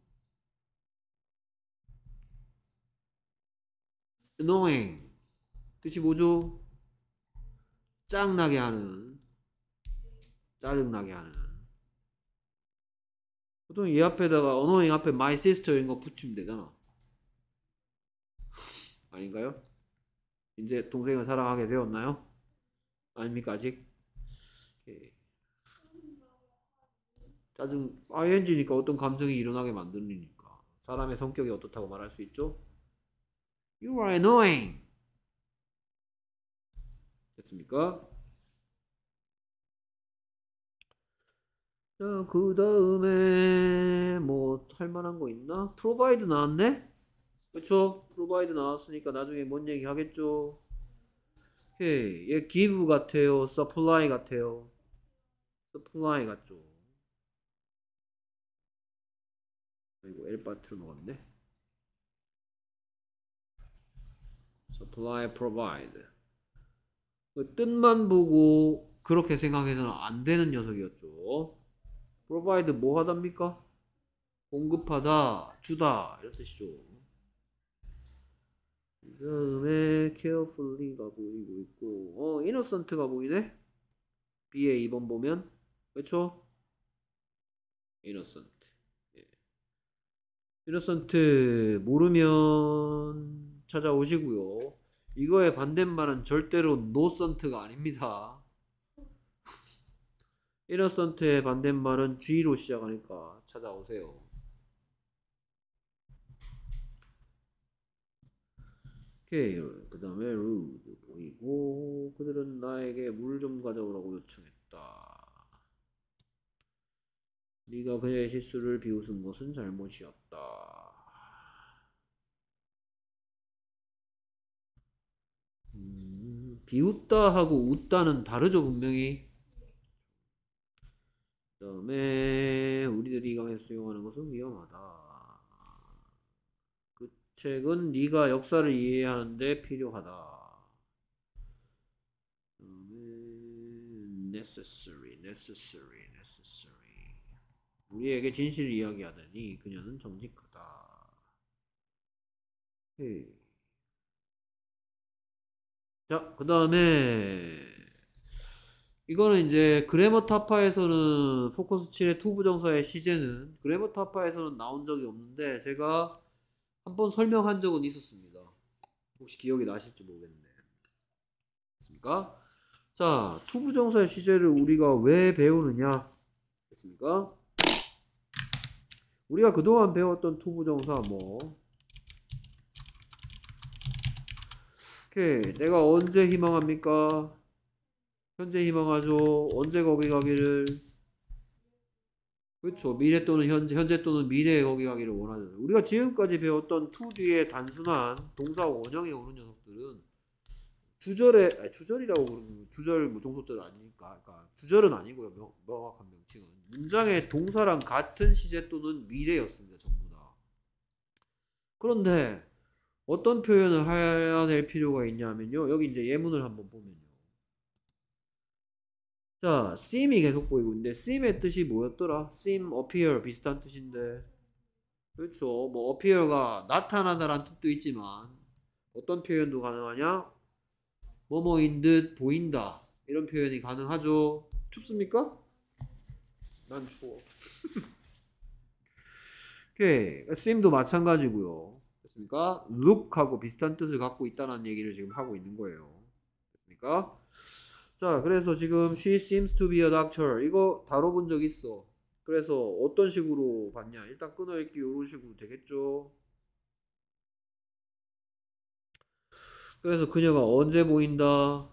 annoying. 뜻이 뭐죠? 짱나게 하는. 짜증나게 하는. 보통 얘 앞에다가 annoying 앞에 my sister인 거 붙이면 되잖아. 아닌가요? 이제 동생을 사랑하게 되었나요? 아닙니까 아직? 예. 짜증 ing니까 아, 어떤 감정이 일어나게 만드니까 사람의 성격이 어떻다고 말할 수 있죠? You are annoying. 됐습니까? 자, 그 다음에 뭐 할만한 거 있나? 프로바이드 나왔네? 그쵸? 프로바이드 나왔으니까 나중에 뭔 얘기 하겠죠? 오케이. 얘 give 같아요? supply 같아요? supply 같죠? 이고 L바트를 먹었네? supply, provide. 그 뜻만 보고 그렇게 생각해서는 안 되는 녀석이었죠. provide 뭐 하답니까? 공급하다, 주다 이런 뜻이죠. 그 다음에 carefully가 보이고 있고 어, innocent가 보이네? B의 2번 보면 그렇죠? innocent 예. innocent 모르면 찾아오시고요. 이거에 반대말은 절대로 노선트가 아닙니다. 이너선트의 반대말은 G로 시작하니까 찾아오세요. 그 다음에 루드 보이고 그들은 나에게 물 좀 가져오라고 요청했다. 네가 그녀의 실수를 비웃은 것은 잘못이었다. 음, 비웃다 하고 웃다는 다르죠 분명히 그 다음에 우리들이 이강에서 수용하는 것은 위험하다 그 책은 네가 역사를 이해하는데 필요하다 그 다음에 necessary, necessary, necessary 우리에게 진실을 이야기하더니 그녀는 정직하다. 예. 자, 그 다음에 이거는 이제 그래머 타파에서는 포커스 7의 투부정사의 시제는 그래머 타파에서는 나온 적이 없는데 제가 한번 설명한 적은 있었습니다. 혹시 기억이 나실지 모르겠는데. 됐습니까? 자, 투부정사의 시제를 우리가 왜 배우느냐? 됐습니까? 우리가 그동안 배웠던 투부정사 뭐 오케이. 그, 내가 언제 희망합니까? 현재 희망하죠. 언제 거기 가기를. 그렇죠. 미래 또는 현재, 현재 또는 미래에 거기 가기를 원하잖 우리가 지금까지 배웠던 to 뒤의 단순한 동사 원형에 오는 녀석들은 주절에 아니, 주절이라고 부르는 주절 뭐 종속절 아니니까 그러니까 주절은 아니고요 명, 명확한 명칭은 문장의 동사랑 같은 시제 또는 미래였습니다 전부 다 그런데 어떤 표현을 해야 될 필요가 있냐면요. 여기 이제 예문을 한번 보면요. 자, seem이 계속 보이고 있는데 seem의 뜻이 뭐였더라? seem, appear 비슷한 뜻인데 그렇죠. 뭐 appear가 나타나다라는 뜻도 있지만 어떤 표현도 가능하냐? 뭐뭐인 듯 보인다 이런 표현이 가능하죠. 춥습니까? 난 추워. 오케이. seem도 마찬가지고요. 그러니까 look하고 비슷한 뜻을 갖고 있다는 얘기를 지금 하고 있는 거예요. 그습니까자 그래서 지금 she seems to be a doctor 이거 다뤄본 적 있어. 그래서 어떤 식으로 봤냐? 일단 끊어읽기 이런 식으로 되겠죠. 그래서 그녀가 언제 보인다?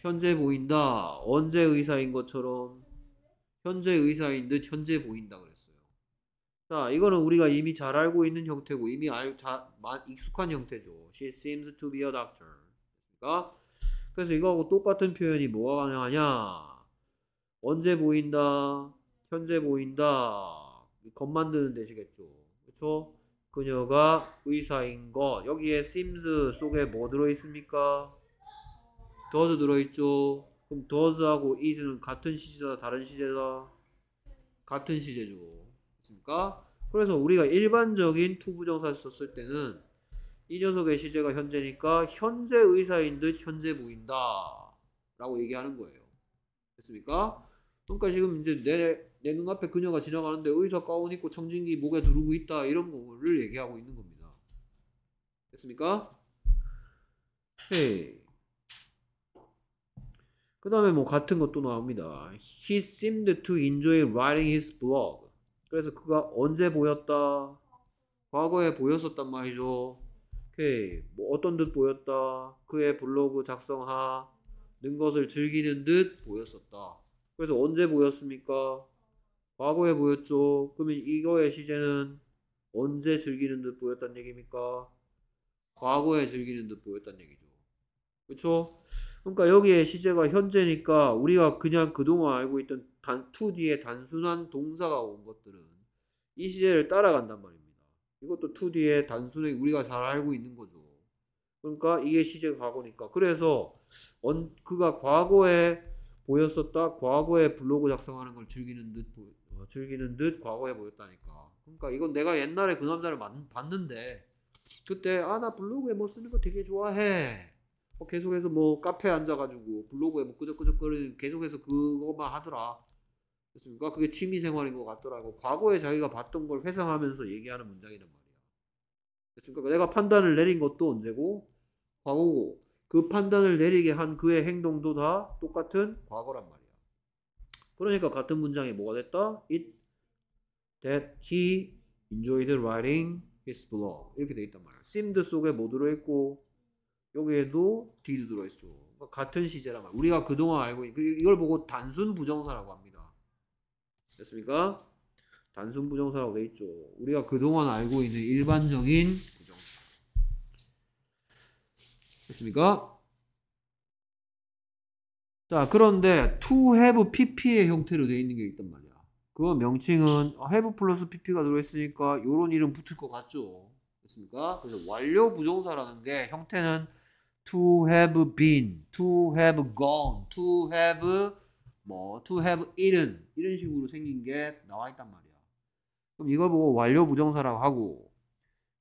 현재 보인다. 언제 의사인 것처럼 현재 의사인 듯 현재 보인다 그래서 자, 이거는 우리가 이미 잘 알고 있는 형태고 이미 알, 자, 익숙한 형태죠. She seems to be a doctor. 그러니까 그래서 이거하고 똑같은 표현이 뭐가 가능하냐? 언제 보인다? 현재 보인다. 겉 만드는 데시겠죠. 그렇죠? 그녀가 의사인 것. 여기에 seems 속에 뭐 들어 있습니까? does 들어 있죠. 그럼 does하고 is는 같은 시제다, 다른 시제다. 같은 시제죠. 않습니까? 그래서 우리가 일반적인 투부정사 썼을 때는 이 녀석의 시제가 현재니까 현재 의사인 듯 현재 보인다 라고 얘기하는 거예요. 됐습니까? 그러니까 지금 이제 내, 내 눈앞에 그녀가 지나가는데 의사 가운 입고 청진기 목에 두르고 있다 이런 거를 얘기하고 있는 겁니다. 됐습니까? 헤이 그 다음에 뭐 같은 것도 나옵니다. He seemed to enjoy writing his blog. 그래서 그가 언제 보였다? 과거에 보였었단 말이죠. 오케이. 뭐 어떤 듯 보였다. 그의 블로그 작성하는 것을 즐기는 듯 보였었다. 그래서 언제 보였습니까? 과거에 보였죠. 그러면 이거의 시제는 언제 즐기는 듯 보였단 얘기입니까? 과거에 즐기는 듯 보였단 얘기죠. 그렇죠? 그러니까 여기에 시제가 현재니까 우리가 그냥 그동안 알고 있던 단, t 뒤에 단순한 동사가 온 것들은 이 시제를 따라간단 말입니다. 이것도 to 뒤에 단순히 우리가 잘 알고 있는 거죠. 그러니까 이게 시제 과거니까. 그래서 언, 그가 과거에 보였었다. 과거에 블로그 작성하는 걸 즐기는 듯 어, 즐기는 듯 과거에 보였다니까. 그러니까 이건 내가 옛날에 그 남자를 봤는데 그때 아 나 블로그에 뭐 쓰는 거 되게 좋아해. 뭐 계속해서 뭐 카페에 앉아가지고 블로그에 뭐 끄적끄적거리는 계속해서 그거만 하더라. 그렇습니까? 그게 취미 생활인 것 같더라고. 과거에 자기가 봤던 걸 회상하면서 얘기하는 문장이란 말이야. 그렇습니까? 내가 판단을 내린 것도 언제고 과거고 그 판단을 내리게 한 그의 행동도 다 똑같은 과거란 말이야. 그러니까 같은 문장이 뭐가 됐다? It that he enjoyed writing his blog 이렇게 돼 있단 말이야. seemed 속에 뭐 들어있고 여기에도 did 들어있죠 그러니까 같은 시제란 말이야. 우리가 그동안 알고 있는 이걸 보고 단순 부정사라고 합니다. 됐습니까? 단순 부정사라고 돼 있죠. 우리가 그동안 알고 있는 일반적인 부정사. 됐습니까? 자, 그런데 to have pp의 형태로 되어 있는 게 있단 말이야. 그 명칭은 have 플러스 pp가 들어있으니까 이런 이름 붙을 것 같죠. 됐습니까? 그래서 완료 부정사라는 게 형태는 to have been, to have gone, to have 뭐 to have it은 이런 식으로 생긴 게 나와 있단 말이야. 그럼 이걸 보고 완료 부정사라고 하고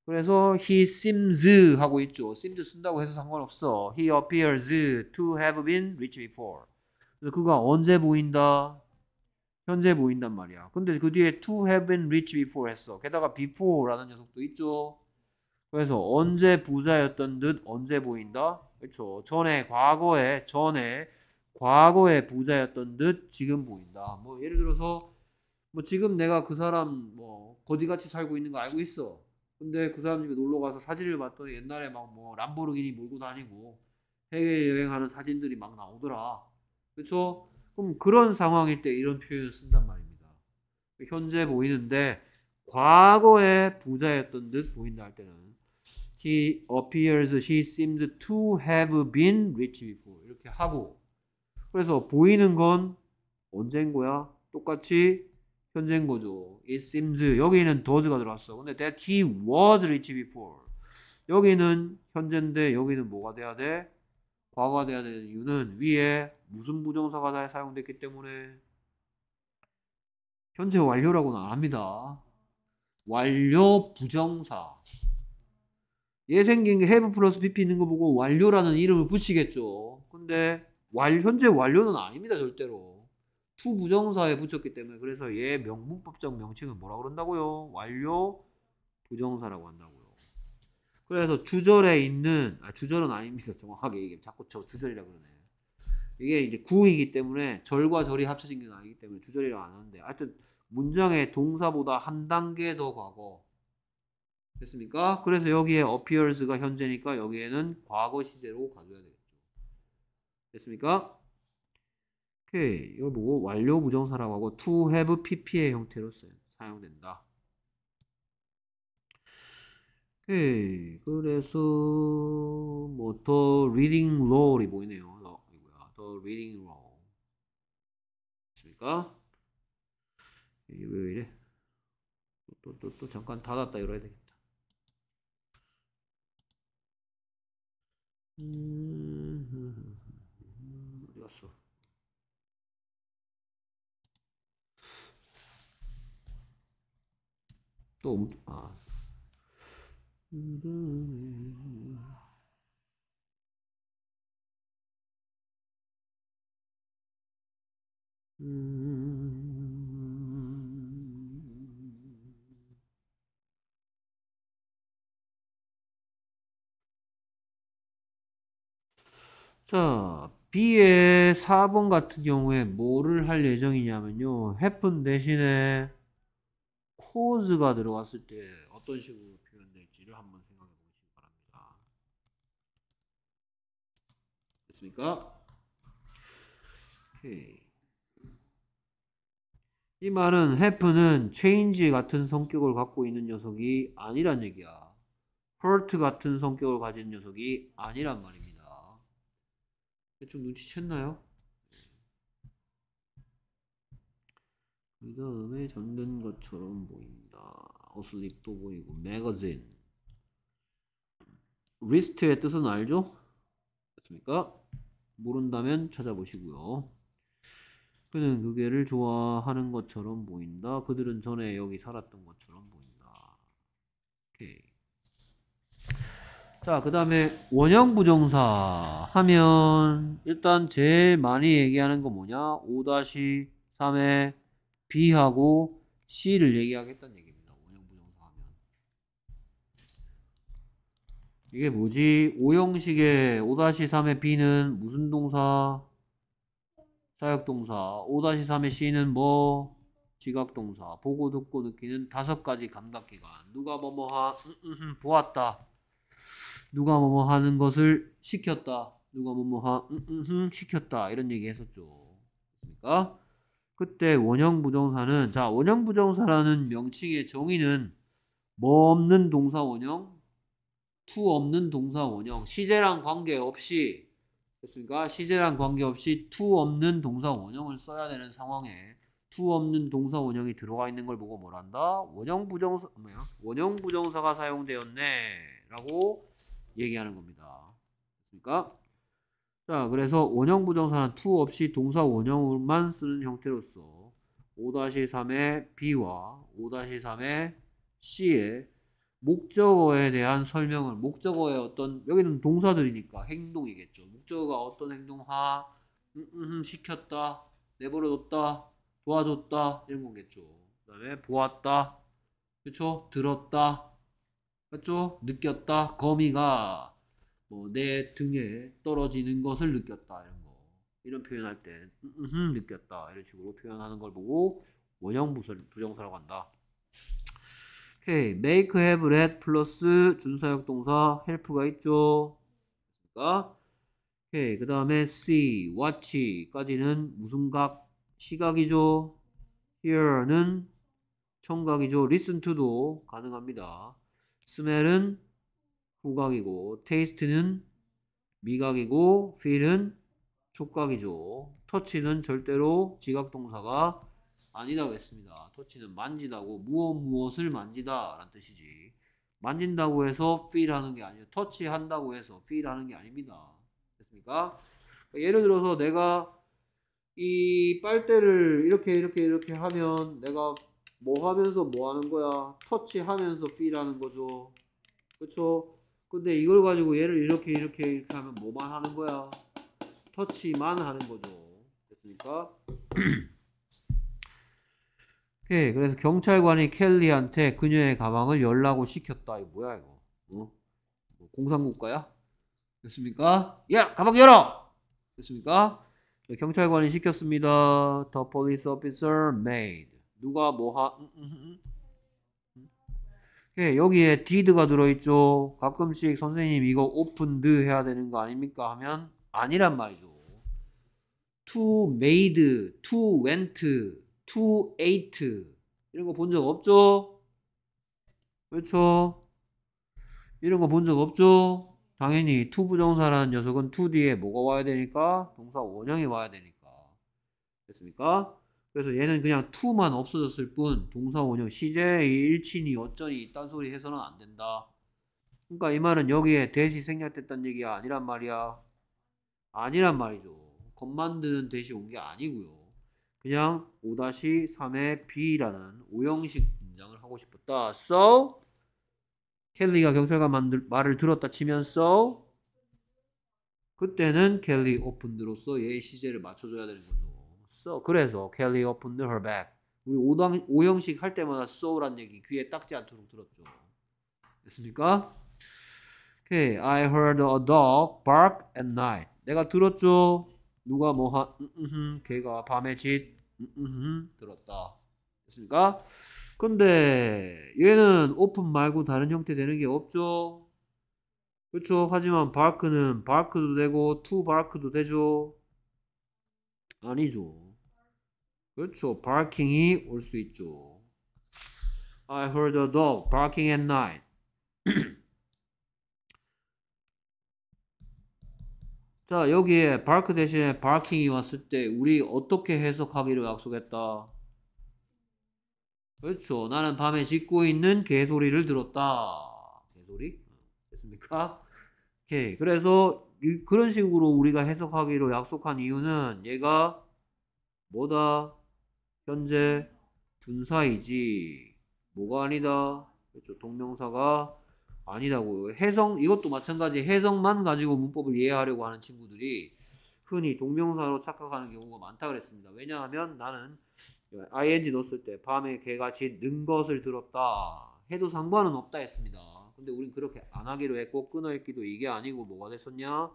그래서 he seems 하고 있죠. seems 쓴다고 해서 상관없어. he appears to have been rich before. 그래서 그가 언제 보인다? 현재 보인단 말이야. 근데 그 뒤에 to have been rich before 했어. 게다가 before라는 녀석도 있죠. 그래서 언제 부자였던 듯 언제 보인다? 그렇죠. 전에 과거에 전에 과거의 부자였던 듯 지금 보인다. 뭐 예를 들어서 뭐 지금 내가 그 사람 뭐 거지같이 살고 있는 거 알고 있어. 근데 그 사람 집에 놀러 가서 사진을 봤더니 옛날에 막 뭐 람보르기니 몰고 다니고 해외 여행하는 사진들이 막 나오더라. 그렇죠? 그럼 그런 상황일 때 이런 표현을 쓴단 말입니다. 현재 보이는데 과거의 부자였던 듯 보인다 할 때는 he appears he seems to have been rich before 이렇게 하고 그래서 보이는 건언젠거야 똑같이 현재인거죠. It seems 여기는 does가 들어왔어. 근데 that he was rich before. 여기는 현재인데 여기는 뭐가 돼야 돼? 과거가 돼야 되는 이유는 위에 무슨 부정사가 다 사용됐기 때문에 현재 완료라고는 안 합니다. 완료 부정사. 얘 생긴 게 have 플러스 pp 있는 거 보고 완료라는 이름을 붙이겠죠. 근데 완, 현재 완료는 아닙니다 절대로 투 부정사에 붙였기 때문에 그래서 얘 명문법적 명칭은 뭐라 그런다고요? 완료 부정사라고 한다고요. 그래서 주절에 있는 아, 주절은 아닙니다 정확하게 얘기 자꾸 저 주절이라 그러네. 이게 이제 구이기 때문에 절과 절이 합쳐진 게 아니기 때문에 주절이라고 안 하는데 하여튼 문장의 동사보다 한 단계 더 과거 됐습니까? 그래서 여기에 appears가 현재니까 여기에는 과거 시제로 가져야 돼요. 됐습니까? 오케이. 이걸 보고 완료 부정사라고 하고 to have pp의 형태로 사용된다. 오케이. 그래서 뭐더 reading raw이 보이네요. 어, 이거야. 더 reading raw. 됐습니까? 이게 왜 이래? 또, 또, 또, 잠깐 닫았다 이러야 되겠다. 음... 또 아. 자, B의 4번 같은 경우에 뭐를 할 예정이냐면요. h 픈 대신에 cause가 들어왔을 때 어떤 식으로 표현될지를 한번 생각해 보시기 바랍니다. 됐습니까? 오케이. 이 말은 have는 change 같은 성격을 갖고 있는 녀석이 아니란 얘기야. hurt 같은 성격을 가진 녀석이 아니란 말입니다. 대충 눈치챘나요? 그 다음에 전된 것처럼 보인다. 어슬립도 보이고 매거진. 리스트의 뜻은 알죠? 그렇습니까 모른다면 찾아보시고요. 그는 그게를 좋아하는 것처럼 보인다. 그들은 전에 여기 살았던 것처럼 보인다. 오케이. 자, 그 다음에 원형 부정사 하면 일단 제일 많이 얘기하는 거 뭐냐? 5-3의 B하고 C를 얘기하겠다는 얘기입니다. 원형 부정사하면. 이게 뭐지? 5형식의 5-3의 B는 무슨 동사? 사역동사. 5-3의 C는 뭐? 지각동사. 보고 듣고 느끼는 다섯 가지 감각기관. 누가 뭐뭐하, 음, 음, 음, 보았다. 누가 뭐뭐 하는 것을 시켰다. 누가 뭐뭐 하, 시켰다. 이런 얘기 했었죠. 그니까 그때 원형 부정사는 자 원형 부정사라는 명칭의 정의는 뭐 없는 동사 원형, 투 없는 동사 원형, 시제랑 관계없이 됐습니까? 시제랑 관계없이 투 없는 동사 원형을 써야 되는 상황에 투 없는 동사 원형이 들어가 있는 걸 보고 뭘란다 원형 부정사 뭐야? 원형 부정사가 사용되었네라고 얘기하는 겁니다. 그러니까 자, 그래서 원형 부정사는 to 없이 동사 원형만 쓰는 형태로서 5-3의 B와 5-3의 C의 목적어에 대한 설명을 목적어의 어떤 여기는 동사들이니까 행동이겠죠. 목적어가 어떤 행동하 음, 음, 음, 시켰다, 내버려뒀다, 도와줬다 이런 거겠죠. 그다음에 보았다, 그렇죠? 들었다, 그렇죠? 느꼈다, 거미가 어, 내 등에 떨어지는 것을 느꼈다 이런 거 이런 표현할 때 느꼈다 이런 식으로 표현하는 걸 보고 원형 부정사라고 한다. k 케이 make have had 플러스 준사역 동사 help가 있죠. 그러니까 오케이 그 다음에 see watch까지는 무슨 각 시각이죠. hear는 청각이죠. listen to도 가능합니다. smell은 후각이고 테이스트는 미각이고 f 은 촉각이죠. 터치는 절대로 지각동사가 아니라고 했습니다. 터치는 만지다고 무엇 무엇을 만지다 라는 뜻이지 만진다고 해서 f 하는게 아니에요. 터치한다고 해서 f 하는게 아닙니다. 됐습니까? 그러니까 예를 들어서 내가 이 빨대를 이렇게 이렇게 이렇게 하면 내가 뭐 하면서 뭐 하는 거야? 터치하면서 f 하는 거죠. 그렇죠? 근데 이걸 가지고 얘를 이렇게 이렇게 이렇게 하면 뭐만 하는 거야? 터치만 하는 거죠. 됐습니까? 오케이. 예, 그래서 경찰관이 켈리한테 그녀의 가방을 열라고 시켰다. 이거 뭐야 이거? 어? 뭐 공산국가야? 됐습니까? 야 가방 열어! 됐습니까? 네, 경찰관이 시켰습니다. The police officer made. 누가 뭐 하... 음, 음, 음. 예, 여기에 did가 들어있죠. 가끔씩 선생님 이거 opened 해야 되는 거 아닙니까? 하면 아니란 말이죠. to made, to went, to ate 이런 거 본 적 없죠? 그렇죠? 이런 거 본 적 없죠? 당연히 to 부정사라는 녀석은 to 뒤에 뭐가 와야 되니까? 동사 원형이 와야 되니까. 됐습니까? 그래서 얘는 그냥 to만 없어졌을 뿐 동사 원형 시제의 일치니 어쩌니 딴소리 해서는 안 된다. 그러니까 이 말은 여기에 대시 생략됐다는 얘기가 아니란 말이야. 아니란 말이죠. 겉 만드는 대시 온 게 아니고요. 그냥 5-3의 B라는 5형식 문장을 하고 싶었다. So 켈리가 경찰관 만들, 말을 들었다 치면서 그때는 켈리 오픈드로서 얘의 시제를 맞춰줘야 되는 거죠. so 그래서 Kelly opened her bag. 우리 오형, 오형식 할 때마다 so란 얘기 귀에 닦지 않도록 들었죠. 됐습니까? Okay, I heard a dog bark at night. 내가 들었죠. 누가 뭐하 음, 개가 밤에 짖 음, 들었다. 됐습니까? 근데 얘는 오픈 말고 다른 형태 되는 게 없죠. 그렇죠. 하지만 bark는 bark도 되고 to bark도 되죠. 아니죠. 그렇죠. barking이 올 수 있죠. I heard a dog barking at night. 자, 여기에 bark 대신에 barking이 왔을 때 우리 어떻게 해석하기로 약속했다. 그렇죠. 나는 밤에 짖고 있는 개소리를 들었다. 개소리? 됐습니까? 오케이. 그래서 그런 식으로 우리가 해석하기로 약속한 이유는 얘가 뭐다? 현재 분사이지 뭐가 아니다 그렇죠 동명사가 아니다고요 해석 이것도 마찬가지 해석만 가지고 문법을 이해하려고 하는 친구들이 흔히 동명사로 착각하는 경우가 많다 그랬습니다 왜냐하면 나는 ing 넣었을 때 밤에 개같이 는 것을 들었다 해도 상관은 없다 했습니다 근데 우린 그렇게 안 하기로 했고 끊어 읽기도 이게 아니고 뭐가 됐었냐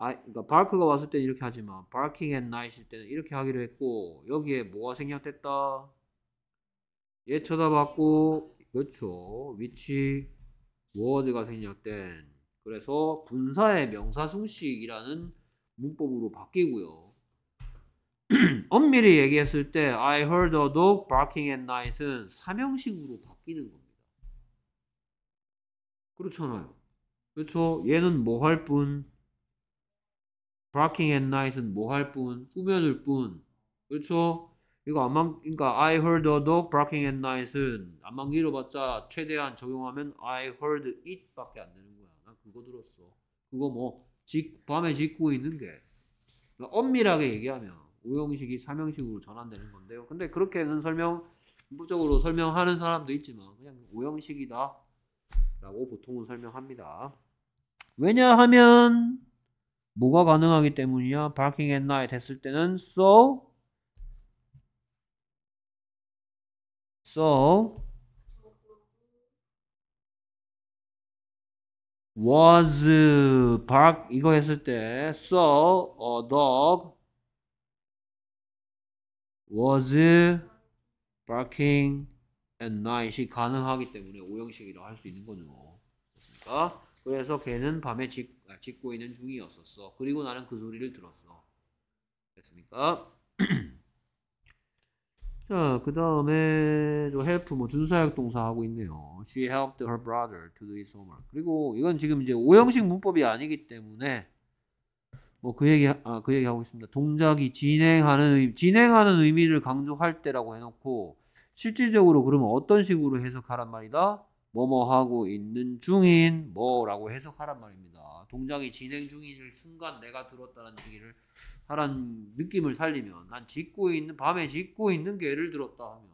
아, 이 그러니까 b 크가 왔을 때는 이렇게 하지만 barking at night일 때는 이렇게 하기로 했고 여기에 뭐가 생략됐다? 얘 쳐다봤고 그렇죠. which was가 생략된 그래서 분사의 명사숭식이라는 문법으로 바뀌고요. 엄밀히 얘기했을 때 I heard a dog barking at night은 사명식으로 바뀌는 겁니다. 그렇잖아요. 그렇죠. 얘는 뭐 할 뿐? barking at night은 뭐 할 뿐? 꾸며줄 뿐. 그렇죠? 이거 안만 그러니까 I heard a dog barking at night은 안만 길어봤자 최대한 적용하면 I heard it밖에 안 되는 거야. 난 그거 들었어. 그거 뭐 짓, 밤에 짓고 있는 게 그러니까 엄밀하게 얘기하면 오형식이 삼형식으로 전환되는 건데요. 근데 그렇게는 설명 문법적으로 설명하는 사람도 있지만 그냥 오형식이다라고 보통은 설명합니다. 왜냐하면 뭐가 가능하기 때문이야? barking at night 했을 때는 so so was bark 이거 했을 때 so a dog was barking at night이 가능하기 때문에 오형식이라고 할 수 있는 거죠. 됐습니까? 그래서 걔는 밤에 짓, 아, 짓고 있는 중이었었어. 그리고 나는 그 소리를 들었어. 됐습니까? 자, 그 다음에 저 help 뭐 준사역 동사 하고 있네요. She helped her brother to do his homework. 그리고 이건 지금 이제 오형식 문법이 아니기 때문에 뭐 그 얘기 아, 그 얘기 하고 있습니다. 동작이 진행하는 진행하는 의미를 강조할 때라고 해놓고 실질적으로 그러면 어떤 식으로 해석하란 말이다? 뭐뭐 하고 있는 중인 뭐라고 해석하란 말입니다. 동작이 진행 중인 순간 내가 들었다는 얘기를 하란 느낌을 살리면 난 짓고 있는 밤에 짓고 있는 게 예를 들었다 하면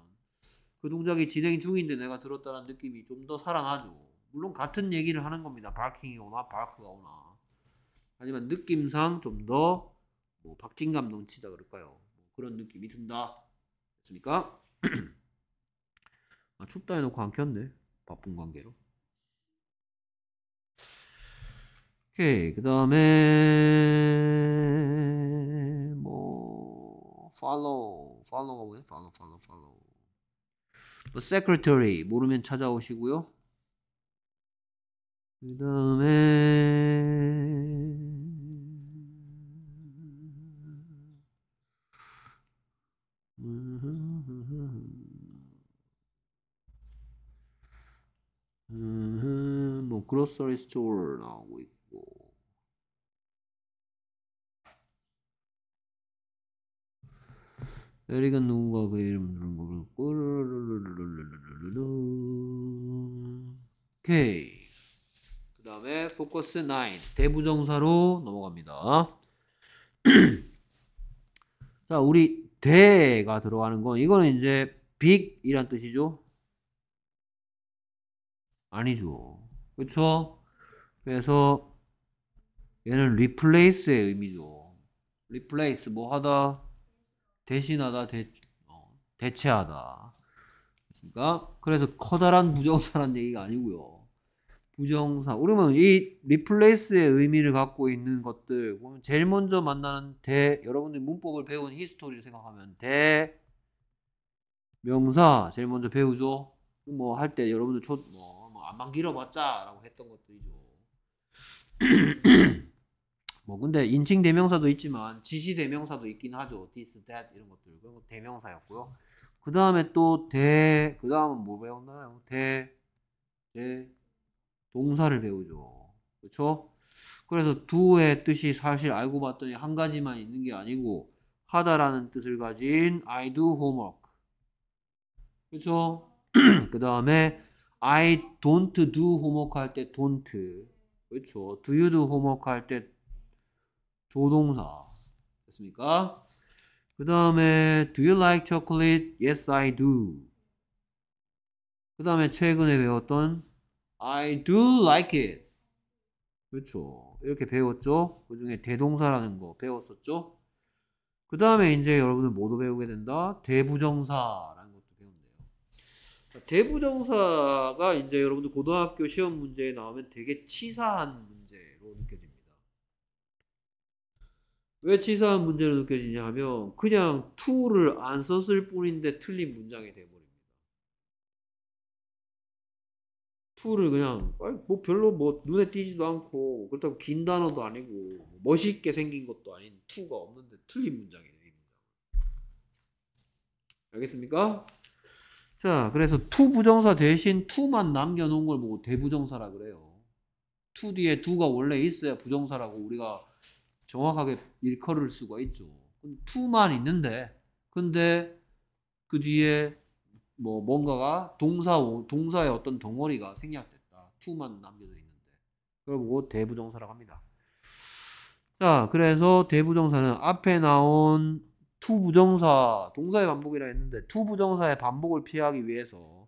그 동작이 진행 중인데 내가 들었다는 느낌이 좀 더 살아나죠. 물론 같은 얘기를 하는 겁니다. 바킹이 오나 바크가 오나. 하지만 느낌상 좀더뭐 박진감 넘치다 그럴까요? 뭐 그런 느낌이 든다. 됐습니까? 아, 춥다 해놓고 안 켰네. 바쁜 관계로. 오케이. 그 다음에, 뭐, follow. follow가 뭐냐? follow, follow, follow. secretary. 모르면 찾아오시고요. 그 다음에, 뭐 그로서리 스토어 나오고 있고 에릭은 누군가 그 이름 누른 거모르르르르르르 오케이 그 다음에 포커스 9 대부정사로 넘어갑니다 자 우리 대가 들어가는 건 이거는 이제 빅이란 뜻이죠 아니죠 그렇죠? 그래서 얘는 replace의 의미죠. replace 뭐 하다 대신하다 대, 어, 대체하다. 그러니까 그래서 커다란 부정사란 얘기가 아니고요. 부정사. 그러면 이 replace의 의미를 갖고 있는 것들 그면 제일 먼저 만나는 대 여러분들 문법을 배운 히스토리를 생각하면 대 명사 제일 먼저 배우죠. 뭐 할 때 여러분들 초뭐 막 길어봤자라고 했던 것들이죠. 뭐 근데 인칭 대명사도 있지만 지시 대명사도 있긴 하죠. this, that 이런 것들 그런 거 대명사였고요. 그 다음에 또 대그 다음은 뭐 배웠나요? 대대 동사를 배우죠. 그렇죠? 그래서 d 의 뜻이 사실 알고 봤더니 한 가지만 있는 게 아니고 하다라는 뜻을 가진 I do homework. 그렇죠? 그 다음에 I don't do homework 할 때 don't 그렇죠. Do you do homework 할 때 조동사 됐습니까? 그 다음에 Do you like chocolate? Yes, I do. 그 다음에 최근에 배웠던 I do like it. 그렇죠. 이렇게 배웠죠. 그 중에 대동사라는 거 배웠었죠. 그 다음에 이제 여러분들 모두 배우게 된다. 대부정사 대부정사가 이제 여러분들 고등학교 시험 문제에 나오면 되게 치사한 문제로 느껴집니다. 왜 치사한 문제로 느껴지냐 하면 그냥 to를 안 썼을 뿐인데 틀린 문장이 돼버립니다. to를 그냥 뭐 별로 뭐 눈에 띄지도 않고 그렇다고 긴 단어도 아니고 뭐 멋있게 생긴 것도 아닌 to가 없는데 틀린 문장이에요. 이 문장. 알겠습니까? 자, 그래서 투 부정사 대신 투만 남겨놓은 걸 보고 대부정사라 그래요. 투 뒤에 두가 원래 있어야 부정사라고 우리가 정확하게 일컬을 수가 있죠. 투만 있는데, 근데 그 뒤에 뭐 뭔가가 동사 동사의 어떤 덩어리가 생략됐다. 투만 남겨져 있는데, 그걸 보고 대부정사라고 합니다. 자, 그래서 대부정사는 앞에 나온 투 부정사 동사의 반복이라 했는데 투 부정사의 반복을 피하기 위해서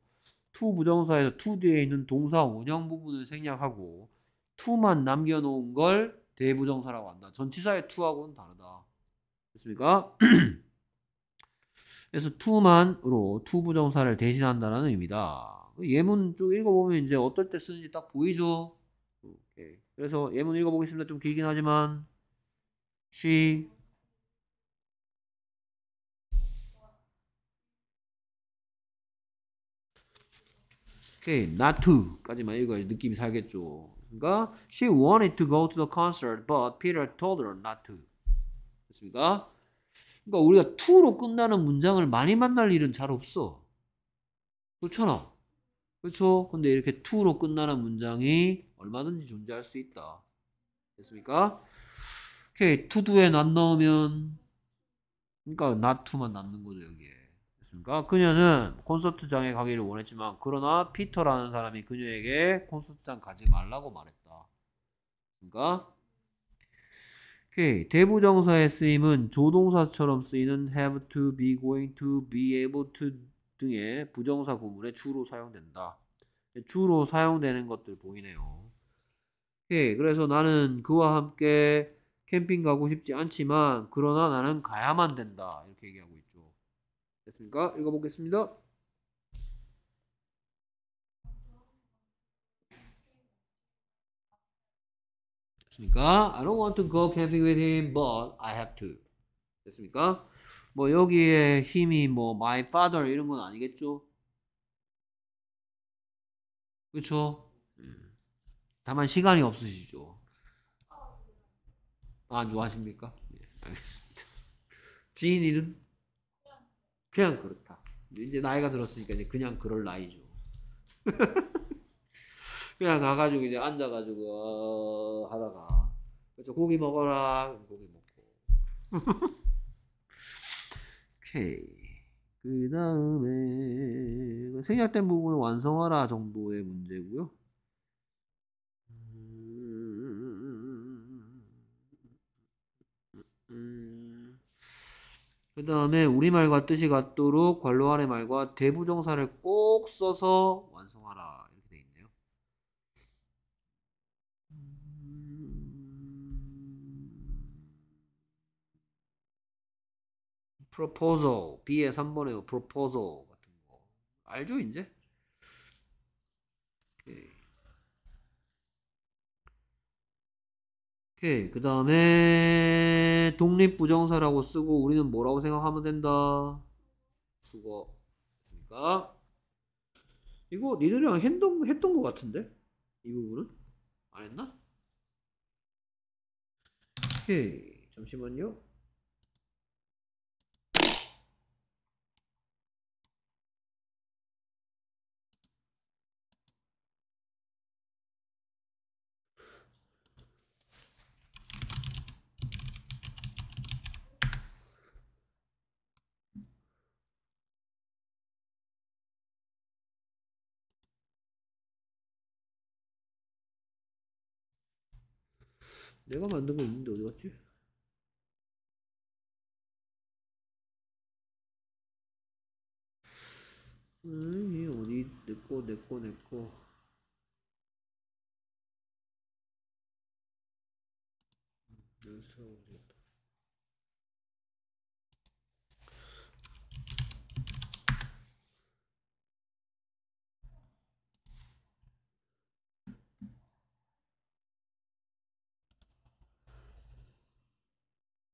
투 부정사에서 투 뒤에 있는 동사 원형 부분을 생략하고 투만 남겨놓은 걸 대부정사라고 한다. 전치사의 투하고는 다르다. 됐습니까? 그래서 투만으로투 부정사를 대신한다는 의미다. 예문 쭉 읽어보면 이제 어떨 때 쓰는지 딱 보이죠? 오케이. 그래서 예문 읽어보겠습니다. 좀 길긴 하지만 she 오케이, 그 not to까지만 읽어야 느낌이 살겠죠. 그러니까 she wanted to go to the concert, but Peter told her not to. 됐습니까? 그러니까 우리가 to로 끝나는 문장을 많이 만날 일은 잘 없어. 그렇잖아. 그렇죠? 근데 이렇게 to로 끝나는 문장이 얼마든지 존재할 수 있다. 됐습니까? 오케이, to do에 not 넣으면 그러니까 not to만 남는 거죠, 여기에. 않습니까 그녀는 콘서트장에 가기를 원했지만 그러나 피터라는 사람이 그녀에게 콘서트장 가지 말라고 말했다. 그러니까 오케이. 대부정사의 쓰임은 조동사처럼 쓰이는 have to, be going to, be able to 등의 부정사 구문에 주로 사용된다. 주로 사용되는 것들 보이네요. 오케이. 그래서 나는 그와 함께 캠핑 가고 싶지 않지만 그러나 나는 가야만 된다. 이렇게 얘기하고 됐습니까? 읽어보겠습니다. 됐습니까? I don't want to go camping with him, but I have to. 됐습니까? 뭐 여기에 힘이 뭐 my father 이런 건 아니겠죠? 그렇죠? 다만 시간이 없으시죠. 아, 안 좋아하십니까? 예, 알겠습니다. 지인 이름? 그냥 그렇다. 이제 나이가 들었으니까 이제 그냥 그럴 나이죠. 그냥 가가지고 이제 앉아가지고 어, 하다가 그렇죠. 고기 먹어라 고기 먹고 오케이 그 다음에 생략된 부분 완성하라 정도의 문제고요 그 다음에 우리말과 뜻이 같도록 관로 아래 말과 대부정사를 꼭 써서 완성하라 이렇게 돼 있네요. proposal B의 3번에 proposal 같은 거 알죠 이제? 오케이. 오케이. 그 다음에 독립부정사라고 쓰고 우리는 뭐라고 생각하면 된다. 그거 했으니까 이거 니들이랑 했던, 했던 것 같은데? 이 부분은? 안 했나? 오케이. 잠시만요. 내가 만든 거 있는데 어디 갔지? 음, 이 어디 내꺼 내꺼 내꺼 연습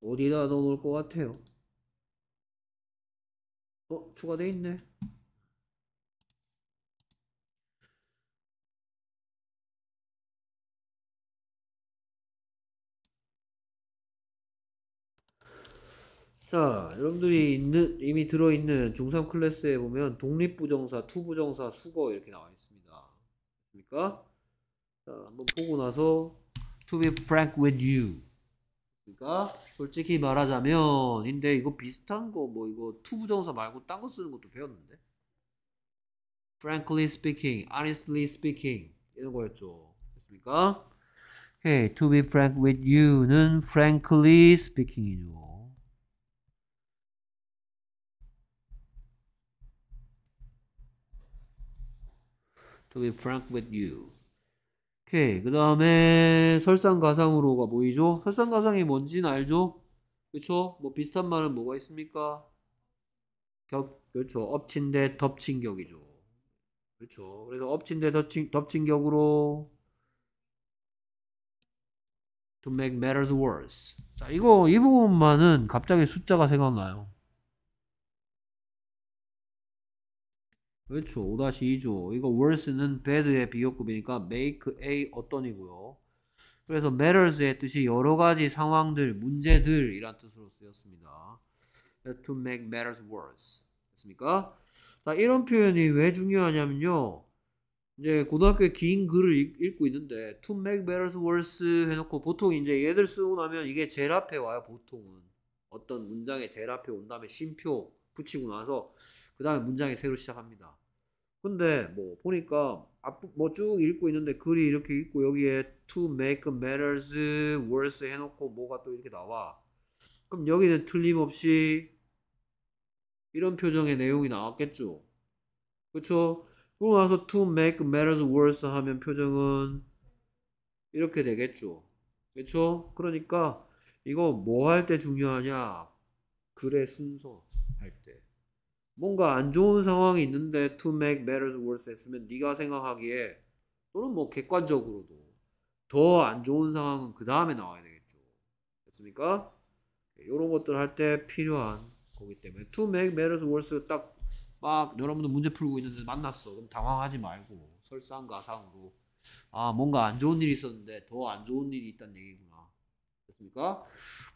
어디다 넣어놓을 것 같아요 어 추가돼 있네 자 여러분들이 있는, 이미 들어있는 중3 클래스에 보면 독립부정사, 투부정사, 수거 이렇게 나와 있습니다 그러니까 자 한번 보고 나서 To be frank with you 그러니까 솔직히 말하자면 근데 이거 비슷한 거 뭐 이거 투부정사 말고 딴 거 쓰는 것도 배웠는데 frankly speaking, honestly speaking 이런 거였죠. 됐습니까? 오케이, to be frank with you는 frankly speaking이죠. to be frank with you 오케이. 그 다음에 설상가상으로가 보이죠 설상가상이 뭔지는 알죠? 그쵸? 그렇죠? 뭐 비슷한 말은 뭐가 있습니까? 격, 그렇 엎친 데 덮친 격이죠. 그렇죠. 그래서 엎친 데 덮친, 덮친 격으로 to make matters worse. 자, 이거 이 부분만은 갑자기 숫자가 생각나요. 그렇죠. 5-2죠. 이거 worse는 bad의 비교급이니까 make a 어떤이고요. 그래서 matters의 뜻이 여러 가지 상황들, 문제들 이란 뜻으로 쓰였습니다. To make matters worse. 됐습니까? 자, 이런 표현이 왜 중요하냐면요. 이제 고등학교에 긴 글을 읽, 고 있는데 to make matters worse 해놓고 보통 이제 얘들 쓰고 나면 이게 제일 앞에 와요 보통은 어떤 문장의 제일 앞에 온 다음에 심표 붙이고 나서 그 다음에 문장이 새로 시작합니다. 근데 뭐 보니까 뭐쭉 읽고 있는데 글이 이렇게 있고 여기에 to make matters worse 해놓고 뭐가 또 이렇게 나와. 그럼 여기는 틀림없이 이런 표정의 내용이 나왔겠죠. 그쵸? 그러고 나서 to make matters worse 하면 표정은 이렇게 되겠죠. 그쵸? 그러니까 이거 뭐 할 때 중요하냐? 글의 순서 할 때. 뭔가 안 좋은 상황이 있는데 to make matters worse 했으면 네가 생각하기에 또는 뭐 객관적으로도 더 안 좋은 상황은 그 다음에 나와야 되겠죠. 됐습니까? 이런 예, 것들 할 때 필요한 거기 때문에 to make matters worse 딱 막 여러분들 문제 풀고 있는데 만났어. 그럼 당황하지 말고 설상가상으로 아 뭔가 안 좋은 일이 있었는데 더 안 좋은 일이 있다는 얘기구나. 됐습니까?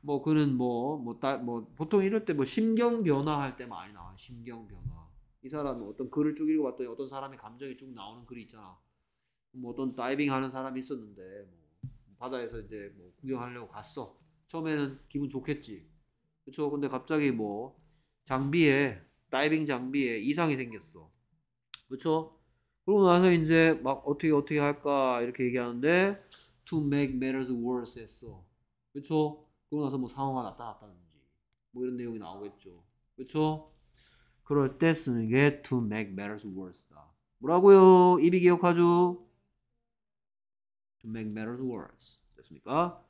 뭐 그는 뭐뭐뭐 뭐, 뭐, 보통 이럴 때뭐 심경 변화할 때 많이 나와. 심경 변화. 이 사람이 어떤 글을 쭉 읽어봤더니 어떤 사람의 감정이 쭉 나오는 글이 있잖아. 뭐 어떤 다이빙 하는 사람이 있었는데 뭐 바다에서 이제 뭐 구경하려고 갔어. 처음에는 기분 좋겠지. 그렇죠. 근데 갑자기 뭐 장비에 다이빙 장비에 이상이 생겼어. 그렇죠. 그러고 나서 이제 막 어떻게 어떻게 할까 이렇게 얘기하는데 to make matters worse 했어. 그렇죠? 그러고 나서 뭐 상황이 나타났다든지 뭐 이런 내용이 나오겠죠. 그렇죠? 그럴 때 쓰는 게 to make matters worse다. 뭐라고요? 입이 기억하죠? to make matters worse. 됐습니까?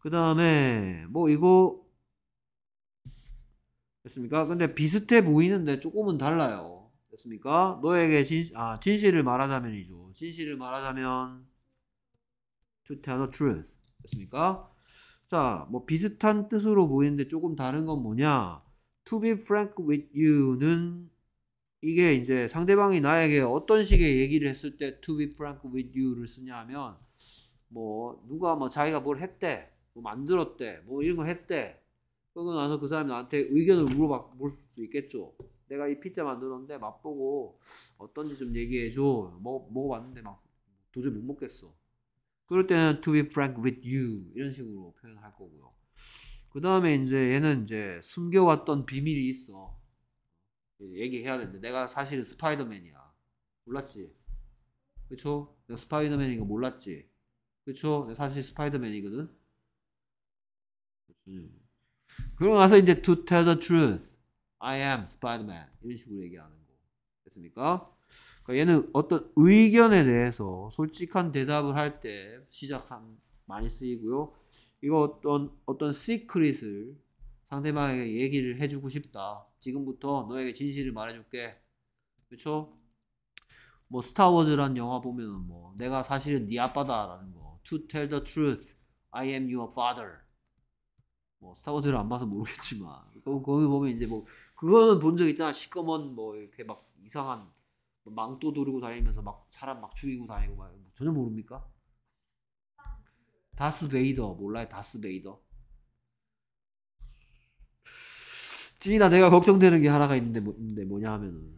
그 다음에 뭐 이거 됐습니까? 근데 비슷해 보이는데 조금은 달라요. 됐습니까? 너에게 진, 아, 진실을 말하자면이죠. 진실을 말하자면 to tell the truth. 됐습니까? 자, 뭐 비슷한 뜻으로 보이는데 조금 다른 건 뭐냐? To be frank with you는 이게 이제 상대방이 나에게 어떤 식의 얘기를 했을 때 to be frank with you를 쓰냐 하면 뭐 누가 뭐 자기가 뭘 했대, 뭐 만들었대, 뭐 이런 거 했대. 그러고 나서 그 사람이 나한테 의견을 물어볼 수 있겠죠. 내가 이 피자 만들었는데 맛보고 어떤지 좀 얘기해줘. 뭐 먹어봤는데 막 도저히 못 먹겠어. 그럴 때는 to be frank with you 이런 식으로 표현할 거고요. 그 다음에 이제 얘는 이제 숨겨왔던 비밀이 있어. 얘기해야 되는데 내가 사실은 스파이더맨이야. 몰랐지? 그쵸? 내가 스파이더맨인니 몰랐지? 그쵸? 내가 사실 스파이더맨이거든? 음. 그러고 나서 이제 to tell the truth. I am Spider-Man. 이런 식으로 얘기하는 거. 됐습니까? 그러니까 얘는 어떤 의견에 대해서 솔직한 대답을 할 때 시작한 많이 쓰이고요. 이거 어떤 어떤 시크릿을 상대방에게 얘기를 해주고 싶다. 지금부터 너에게 진실을 말해줄게. 그렇죠? 뭐 스타워즈란 영화 보면은 뭐 내가 사실은 네 아빠다라는 거. To tell the truth, I am your father. 뭐 스타워즈를 안 봐서 모르겠지만 그, 거기 보면 이제 뭐 그거는 본 적 있잖아. 시커먼뭐 이렇게 막 이상한 망토 두르고 다니면서 막 사람 막 죽이고 다니고 막 전혀 모릅니까? 다스 베이더 몰라요 다스 베이더 지인아 내가 걱정되는 게 하나가 있는데, 뭐, 있는데 뭐냐 하면은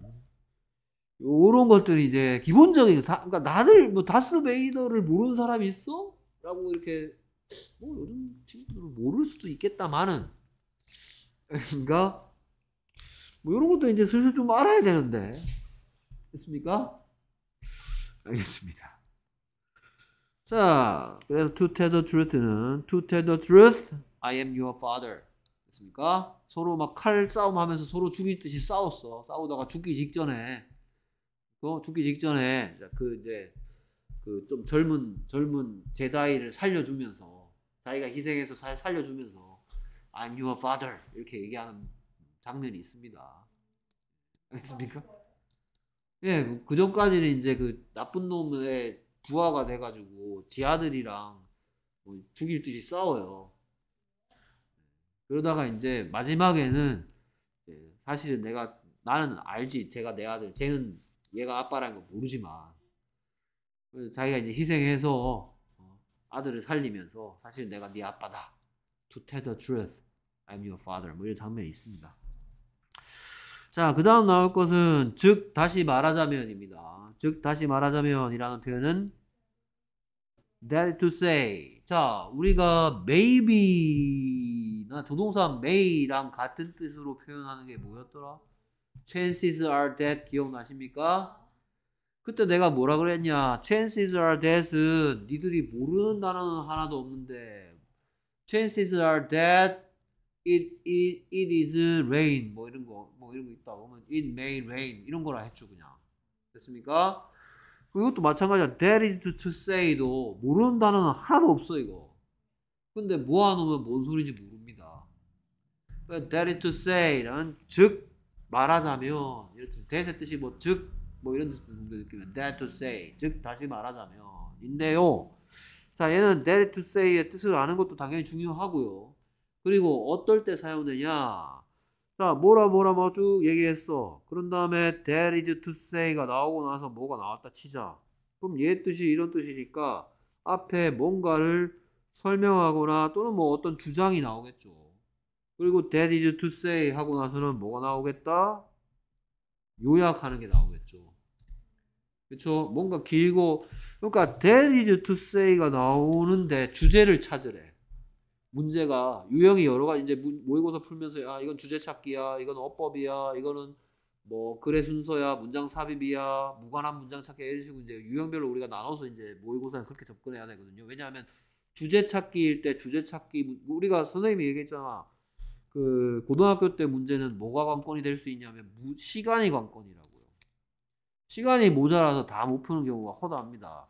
요런 것들이 이제 기본적인 사, 그러니까 나를 뭐 다스 베이더를 모르는 사람이 있어? 라고 이렇게 뭐 요즘 친구들은 모를 수도 있겠다마는 그러니까 뭐요런 것도 이제 슬슬 좀 알아야 되는데 됐습니까? 알겠습니다. 자, 그래서 to tell the truth는 to tell the truth, I am your father. 됐습니까? 서로 막 칼 싸움하면서 서로 죽일 듯이 싸웠어. 싸우다가 죽기 직전에, 어, 죽기 직전에 그 이제 그 좀 젊은 젊은 제다이를 살려주면서 자기가 희생해서 살, 살려주면서 I'm your father 이렇게 얘기하는 장면이 있습니다. 알겠습니까? 예, 그- 전까지는 이제 그 나쁜 놈의 부하가 돼가지고 지 아들이랑 뭐 죽일 듯이 싸워요. 그러다가 이제 마지막에는 사실은 내가 나는 알지 제가 내 아들 쟤는 얘가 아빠라는 거 모르지만 자기가 이제 희생해서 어, 아들을 살리면서 사실 내가 네 아빠다. To tell the truth, I'm your father. 뭐 이런 장면이 있습니다. 자, 그 다음 나올 것은 즉 다시 말하자면입니다. 즉 다시 말하자면이라는 표현은 that to say. 자, 우리가 maybe나 조동사 may랑 같은 뜻으로 표현하는 게 뭐였더라? chances are that 기억나십니까? 그때 내가 뭐라 그랬냐? chances are that은 니들이 모르는 단어는 하나도 없는데 chances are that it, it, it is rain 뭐 이런 거 뭐 이런 거 있다 그러면 it may rain 이런 거라 했죠 그냥 됐습니까? 이것도 마찬가지야 that is to say도 모르는 단어는 하나도 없어 이거 근데 모아놓으면 뭐 뭔 소리인지 모릅니다 그러니까 that is to say는 즉 말하자면 이렇듯 that의 뜻이 뭐 즉뭐 뭐 이런 느낌이 that to say 즉 다시 말하자면 인데요 자 얘는 that to say의 뜻을 아는 것도 당연히 중요하고요 그리고 어떨 때 사용되냐? 자, 뭐라 뭐라 뭐쭉 얘기했어. 그런 다음에 t h e r is to say가 나오고 나서 뭐가 나왔다 치자. 그럼 얘 뜻이 이런 뜻이니까 앞에 뭔가를 설명하거나 또는 뭐 어떤 주장이 나오겠죠. 그리고 that is to say 하고 나서는 뭐가 나오겠다? 요약하는 게 나오겠죠. 그렇 뭔가 길고 그러니까 that is to say가 나오는데 주제를 찾으래. 문제가 유형이 여러 가지 이제 모의고사 풀면서 아 이건 주제 찾기야 이건 어법이야 이거는 뭐 글의 순서야 문장 삽입이야 무관한 문장 찾기 이런 식으로 이제 유형별로 우리가 나눠서 이제 모의고사를 그렇게 접근해야 되거든요 왜냐하면 주제 찾기일 때 주제 찾기 우리가 선생님이 얘기했잖아 그 고등학교 때 문제는 뭐가 관건이 될 수 있냐면 시간이 관건이라고요 시간이 모자라서 다 못 푸는 경우가 허다합니다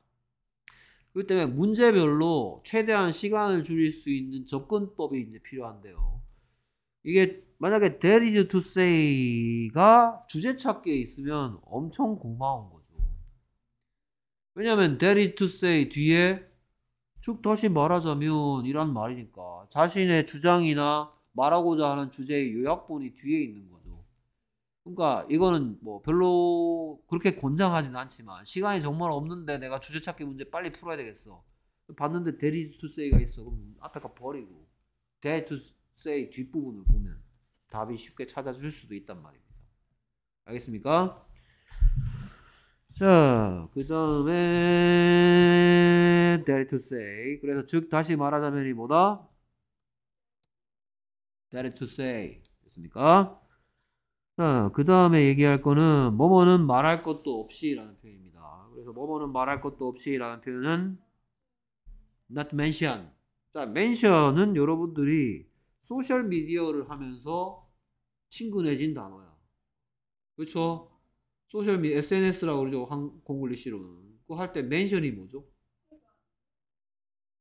그렇기 때문에 문제별로 최대한 시간을 줄일 수 있는 접근법이 이제 필요한데요. 이게 만약에 there is to say가 주제 찾기에 있으면 엄청 고마운 거죠. 왜냐면 there is to say 뒤에 쭉 다시 말하자면 이란 말이니까 자신의 주장이나 말하고자 하는 주제의 요약본이 뒤에 있는 거예요. 그러니까 이거는 뭐 별로 그렇게 권장하지는 않지만 시간이 정말 없는데 내가 주제 찾기 문제 빨리 풀어야 되겠어. 봤는데 대리 투세이가 있어. 그럼 앞에 거 버리고 대리 투세이 뒷부분을 보면 답이 쉽게 찾아줄 수도 있단 말입니다. 알겠습니까? 자, 그 다음에 대리 투세이 그래서 즉 다시 말하자면 이 뭐다? 대리 투세이 됐습니까? 자, 예, 그 다음에 얘기할 거는 뭐뭐는 말할 것도 없이라는 표현입니다. 그래서 뭐뭐는 말할 것도 없이라는 표현은 not mention. 자, mention은 여러분들이 소셜 미디어를 하면서 친근해진 단어야. 그렇죠? 소셜 미 SNS라고 그러죠. 한공글리시로는. 그거 할 때 mention이 뭐죠?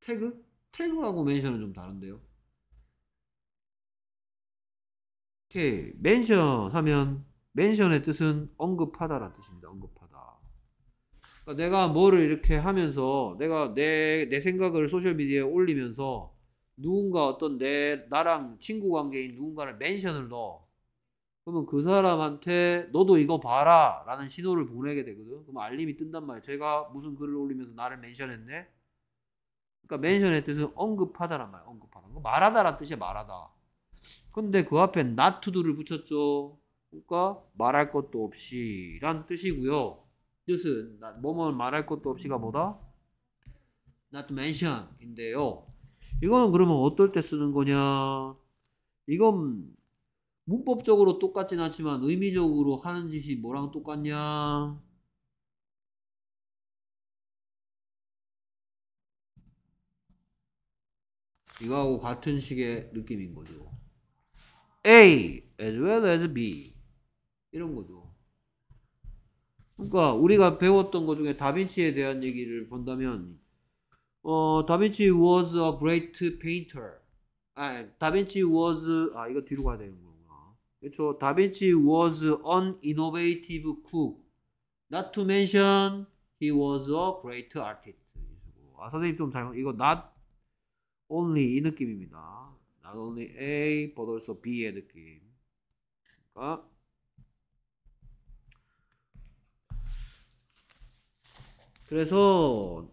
태그? 태그하고 mention은 좀 다른데요. 오케이. 멘션 하면 멘션의 뜻은 언급하다라는 뜻입니다. 언급하다. 그러니까 내가 뭐를 이렇게 하면서 내가 내, 내 생각을 소셜미디어에 올리면서 누군가 어떤 내 나랑 친구 관계인 누군가를 멘션을 넣어. 그러면 그 사람한테 너도 이거 봐라 라는 신호를 보내게 되거든. 그럼 알림이 뜬단 말이야. 제가 무슨 글을 올리면서 나를 멘션했네. 그러니까 멘션의 뜻은 언급하다란 말이야. 언급하다. 말하다란 뜻이야. 말하다. 근데 그 앞에 not to do를 붙였죠. 그러니까 말할 것도 없이 란 뜻이고요. 뜻은 뭐뭐 말할 것도 없이가 뭐다? not to mention인데요. 이거는 그러면 어떨 때 쓰는 거냐? 이건 문법적으로 똑같진 않지만 의미적으로 하는 짓이 뭐랑 똑같냐? 이거하고 같은 식의 느낌인 거죠. A as well as B 이런 거죠. 그러니까 우리가 배웠던 것 중에 다빈치에 대한 얘기를 본다면 어 다빈치 was a great painter. 아 다빈치 was 아 이거 뒤로 가야 되는 거구나. 그렇죠. 다빈치 was an innovative cook. Not to mention he was a great artist. 아 선생님 좀 잘못 이거 not only 이 느낌입니다. not only A but also B의 느낌. 그러니까 그래서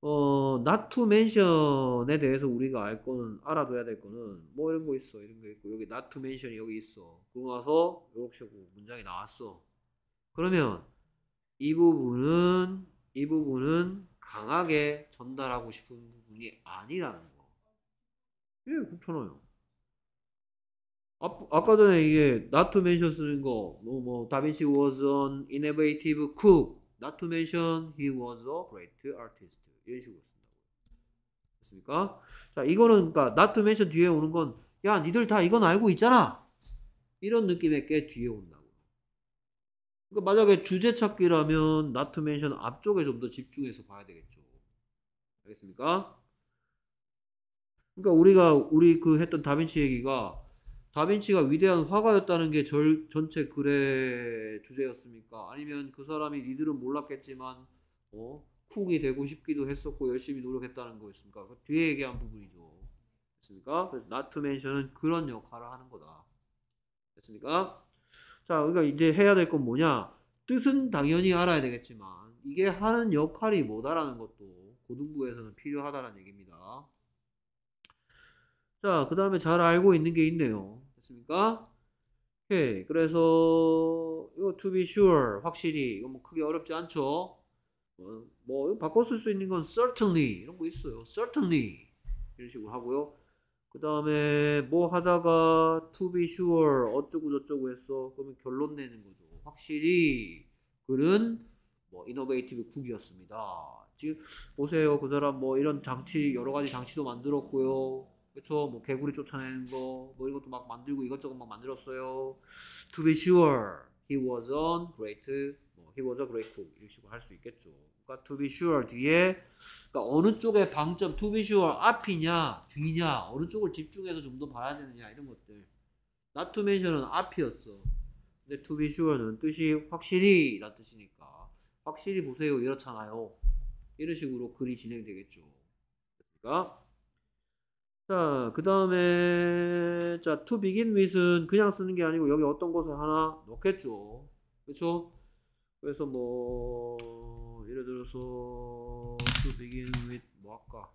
어 not to mention에 대해서 우리가 알 거는 알아둬야 될 거는 뭐 이런 거 있어 이런 거 있고 여기 not to mention이 여기 있어 그러고 나서 이렇게 하고 문장이 나왔어 그러면 이 부분은 이 부분은 강하게 전달하고 싶은 부분이 아니라는 거야 예, 그렇잖아요. 아, 아까 전에 이게 not to mention 쓰는 거, 뭐, 뭐 다빈치 was an innovative cook, not to mention he was a great artist 이런 식으로 쓴다고. 됐습니까? 자, 이거는 그러니까 not to mention 뒤에 오는 건, 야, 니들 다 이건 알고 있잖아. 이런 느낌의 꽤 뒤에 온다고. 그러니까 만약에 주제 찾기라면 not to mention 앞쪽에 좀 더 집중해서 봐야 되겠죠. 알겠습니까? 그러니까 우리가 우리 그 했던 다빈치 얘기가 다빈치가 위대한 화가였다는 게 절, 전체 글의 주제였습니까? 아니면 그 사람이 니들은 몰랐겠지만 어? 쿡이 되고 싶기도 했었고 열심히 노력했다는 거였습니까? 그 뒤에 얘기한 부분이죠. 됐습니까? 그래서 나트맨션은 그런 역할을 하는 거다. 됐습니까? 자, 우리가 그러니까 이제 해야 될 건 뭐냐? 뜻은 당연히 알아야 되겠지만 이게 하는 역할이 뭐다라는 것도 고등부에서는 필요하다는 얘기입니다. 자, 그 다음에 잘 알고 있는 게 있네요. 됐습니까? 오케이. 그래서, 이거 to be sure. 확실히. 이거 뭐 크게 어렵지 않죠? 뭐, 뭐 바꿔 쓸수 있는 건 certainly. 이런 거 있어요. certainly. 이런 식으로 하고요. 그 다음에 뭐 하다가 to be sure 어쩌고 저쩌고 했어 그러면 결론 내는 거죠 확실히 그는 뭐 이노베이티브 국이었습니다 지금 보세요 그 사람 뭐 이런 장치 여러 가지 장치도 만들었고요 그쵸? 뭐 개구리 쫓아내는 거, 뭐 이것도 런막 만들고 이것저것 막 만들었어요. To be sure, he was on great, 뭐 he was a great cook 이런 식으로 할 수 있겠죠. 그러니까 to be sure 뒤에 그러니까 어느 쪽에 방점, to be sure 앞이냐 뒤냐 어느 쪽을 집중해서 좀 더 봐야 되느냐 이런 것들. Not to mention은 앞이었어. 근데 to be sure는 뜻이 확실히 라는 뜻이니까 확실히 보세요 이렇잖아요. 이런 식으로 글이 진행되겠죠. 그러니까. 자, 그 다음에, 자, to begin with은 그냥 쓰는 게 아니고 여기 어떤 것을 하나 넣겠죠. 그쵸? 그렇죠? 그래서 뭐, 예를 들어서, to begin with 뭐 할까?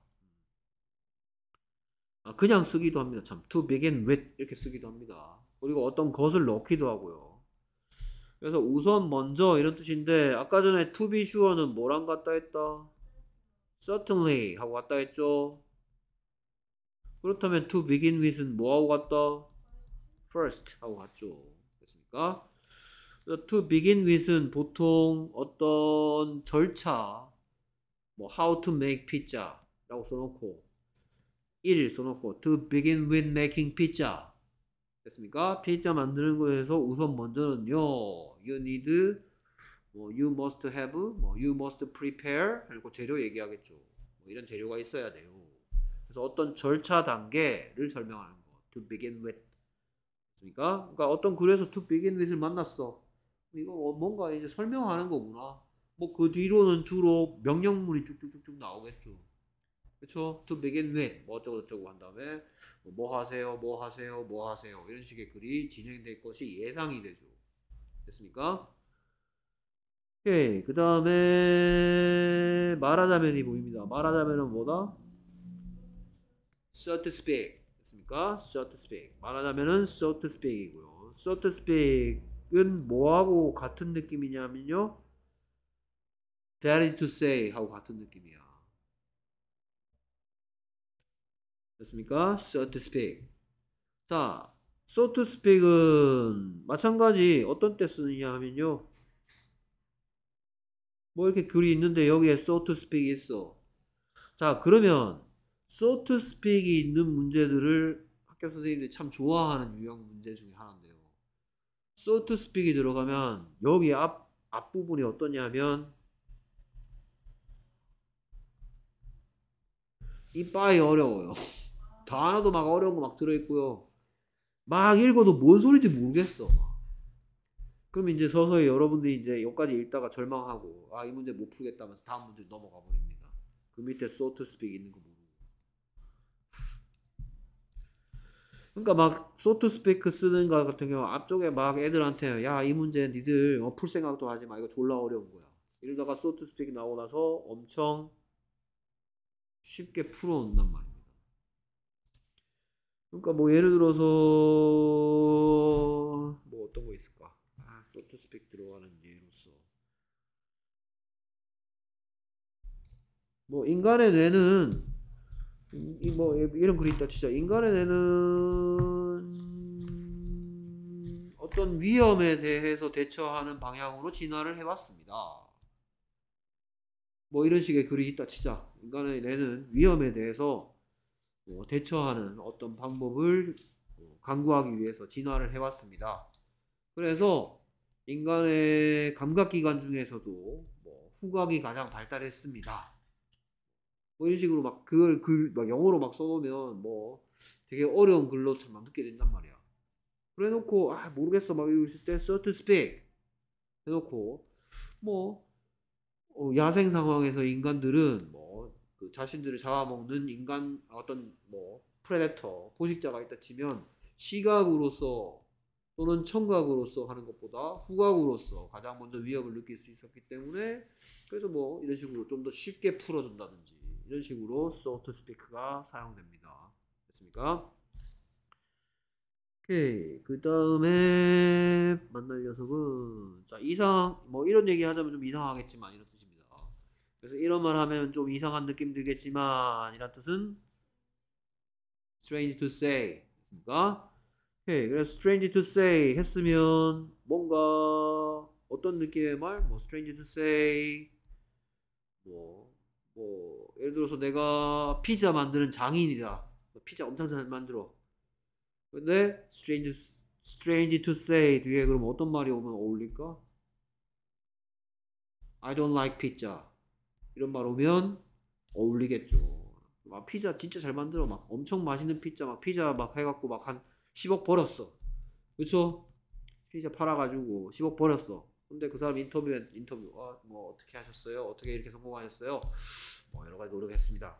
아, 그냥 쓰기도 합니다. 참, to begin with 이렇게 쓰기도 합니다. 그리고 어떤 것을 넣기도 하고요. 그래서 우선 먼저 이런 뜻인데, 아까 전에 to be sure는 뭐랑 갔다 했다? certainly 하고 갔다 했죠. 그렇다면 to begin with은 뭐하고 갔다? first 하고 갔죠. 됐습니까? to begin with은 보통 어떤 절차 뭐 how to make pizza 라고 써놓고 1 써놓고 to begin with making pizza 됐습니까? 피자 만드는 거에서 우선 먼저는요 you need 뭐 you must have 뭐 you must prepare 그리고 재료 얘기하겠죠 뭐 이런 재료가 있어야 돼요 그래서 어떤 절차 단계를 설명하는 거. To begin with. 그러니까, 그러니까 어떤 글에서 to begin with을 만났어. 이거 뭔가 이제 설명하는 거구나. 뭐 그 뒤로는 주로 명령문이 쭉쭉쭉쭉 나오겠죠. 그렇죠? To begin with 뭐 어쩌고 저쩌고 한 다음에 뭐, 뭐 하세요, 뭐 하세요, 뭐 하세요 이런 식의 글이 진행될 것이 예상이 되죠. 됐습니까? 오케이 그 다음에 말하자면이 보입니다. 말하자면은 뭐다? so to speak 됐습니까? so to speak 말하자면은 so to speak이고요. so to speak은 뭐하고 같은 느낌이냐면요. that is to say 하고 같은 느낌이야. 됐습니까? so to speak 자 so to speak은 마찬가지 어떤 때 쓰느냐 하면요. 뭐 이렇게 글이 있는데 여기에 so to speak 있어. 자 그러면 소트 스펙이 있는 문제들을 학교 선생님들이 참 좋아하는 유형 문제 중에 하나인데요. 소트 스펙이 들어가면 여기 앞 앞부분이 어떠냐면 이 바이 어려워요. 단어도 막 어려운 거 막 들어있고요. 막 읽어도 뭔 소리인지 모르겠어. 그럼 이제 서서히 여러분들이 이제 여기까지 읽다가 절망하고 아 이 문제 못 풀겠다면서 다음 문제 넘어가 버립니다. 그 밑에 소트 스펙이 p e a k 있는 거 그러니까 막 소트 스펙 쓰는 거 같은 경우 앞쪽에 막 애들한테 야 이 문제 니들 어, 풀 생각도 하지 마 이거 졸라 어려운 거야 이러다가 소트 스펙 나오고 나서 엄청 쉽게 풀어온단 말입니다 그러니까 뭐 예를 들어서 뭐 어떤 거 있을까 아 소트 스펙 들어가는 예로서 뭐 인간의 뇌는 이, 뭐 이런 글이 있다 치짜 인간의 뇌는 어떤 위험에 대해서 대처하는 방향으로 진화를 해왔습니다. 뭐 이런 식의 글이 있다 진짜 인간의 뇌는 위험에 대해서 뭐 대처하는 어떤 방법을 강구하기 위해서 진화를 해왔습니다. 그래서 인간의 감각기관 중에서도 뭐 후각이 가장 발달했습니다. 뭐 이런 식으로 막 그걸 글막 영어로 막 써놓으면 뭐 되게 어려운 글로 참 만들게 된단 말이야. 그래놓고 아 모르겠어 막 이러고 있을 때 so to speak 해놓고 뭐 어, 야생 상황에서 인간들은 뭐그 자신들을 잡아먹는 인간 어떤 뭐 프레데터 포식자가 있다 치면 시각으로서 또는 청각으로서 하는 것보다 후각으로서 가장 먼저 위협을 느낄 수 있었기 때문에 그래서 뭐 이런 식으로 좀 더 쉽게 풀어준다든지 이런 식으로 so to speak가 사용됩니다. 됐습니까? 오케이. 그 다음에 만날 녀석은 자 이상 뭐 이런 얘기 하자면 좀 이상하겠지만 이런 뜻입니다. 그래서 이런 말 하면 좀 이상한 느낌 들겠지만 이란 뜻은 strange to say 됐습니까? 오케이. 그래서 strange to say 했으면 뭔가 어떤 느낌의 말? 뭐 strange to say 뭐뭐 뭐, 뭐 예를 들어서 내가 피자 만드는 장인이다. 피자 엄청 잘 만들어. 근데 strange, strange to say 뒤에 그럼 어떤 말이 오면 어울릴까? I don't like pizza. 이런 말 오면 어울리겠죠. 막 피자 진짜 잘 만들어. 막 엄청 맛있는 피자, 막 피자 막 해갖고 막 한 10억 벌었어. 그쵸? 피자 팔아가지고 10억 벌었어. 근데 그 사람 인터뷰엔 인터뷰, 아, 뭐 어떻게 하셨어요? 어떻게 이렇게 성공하셨어요? 뭐 여러 가지 노력했습니다.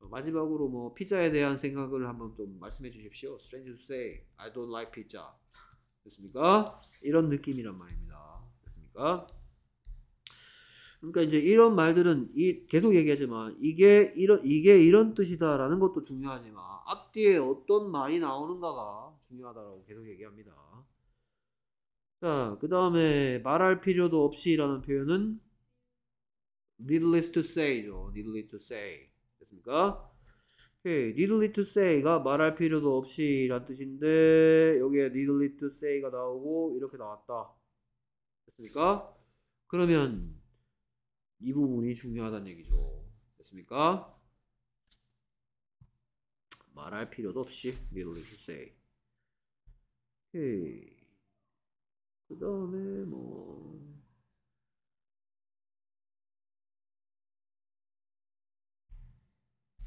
어, 마지막으로 뭐 피자에 대한 생각을 한번 좀 말씀해 주십시오. Strange to say, I don't like pizza. 됐습니까? 이런 느낌이란 말입니다. 됐습니까? 그러니까 이제 이런 말들은 이, 계속 얘기하지만 이게 이런 이게 이런 뜻이다라는 것도 중요하지만 앞뒤에 어떤 말이 나오는가가 중요하다라고 계속 얘기합니다. 자, 그 다음에 말할 필요도 없이라는 표현은 needless to say죠. needless to say 됐습니까? 오케이. 예, needless to say가 말할 필요도 없이 란 뜻인데 여기에 needless to say가 나오고 이렇게 나왔다. 됐습니까? 그러면 이 부분이 중요하다는 얘기죠. 됐습니까? 말할 필요도 없이 needless to say. 오케이. 예. 그 다음에 뭐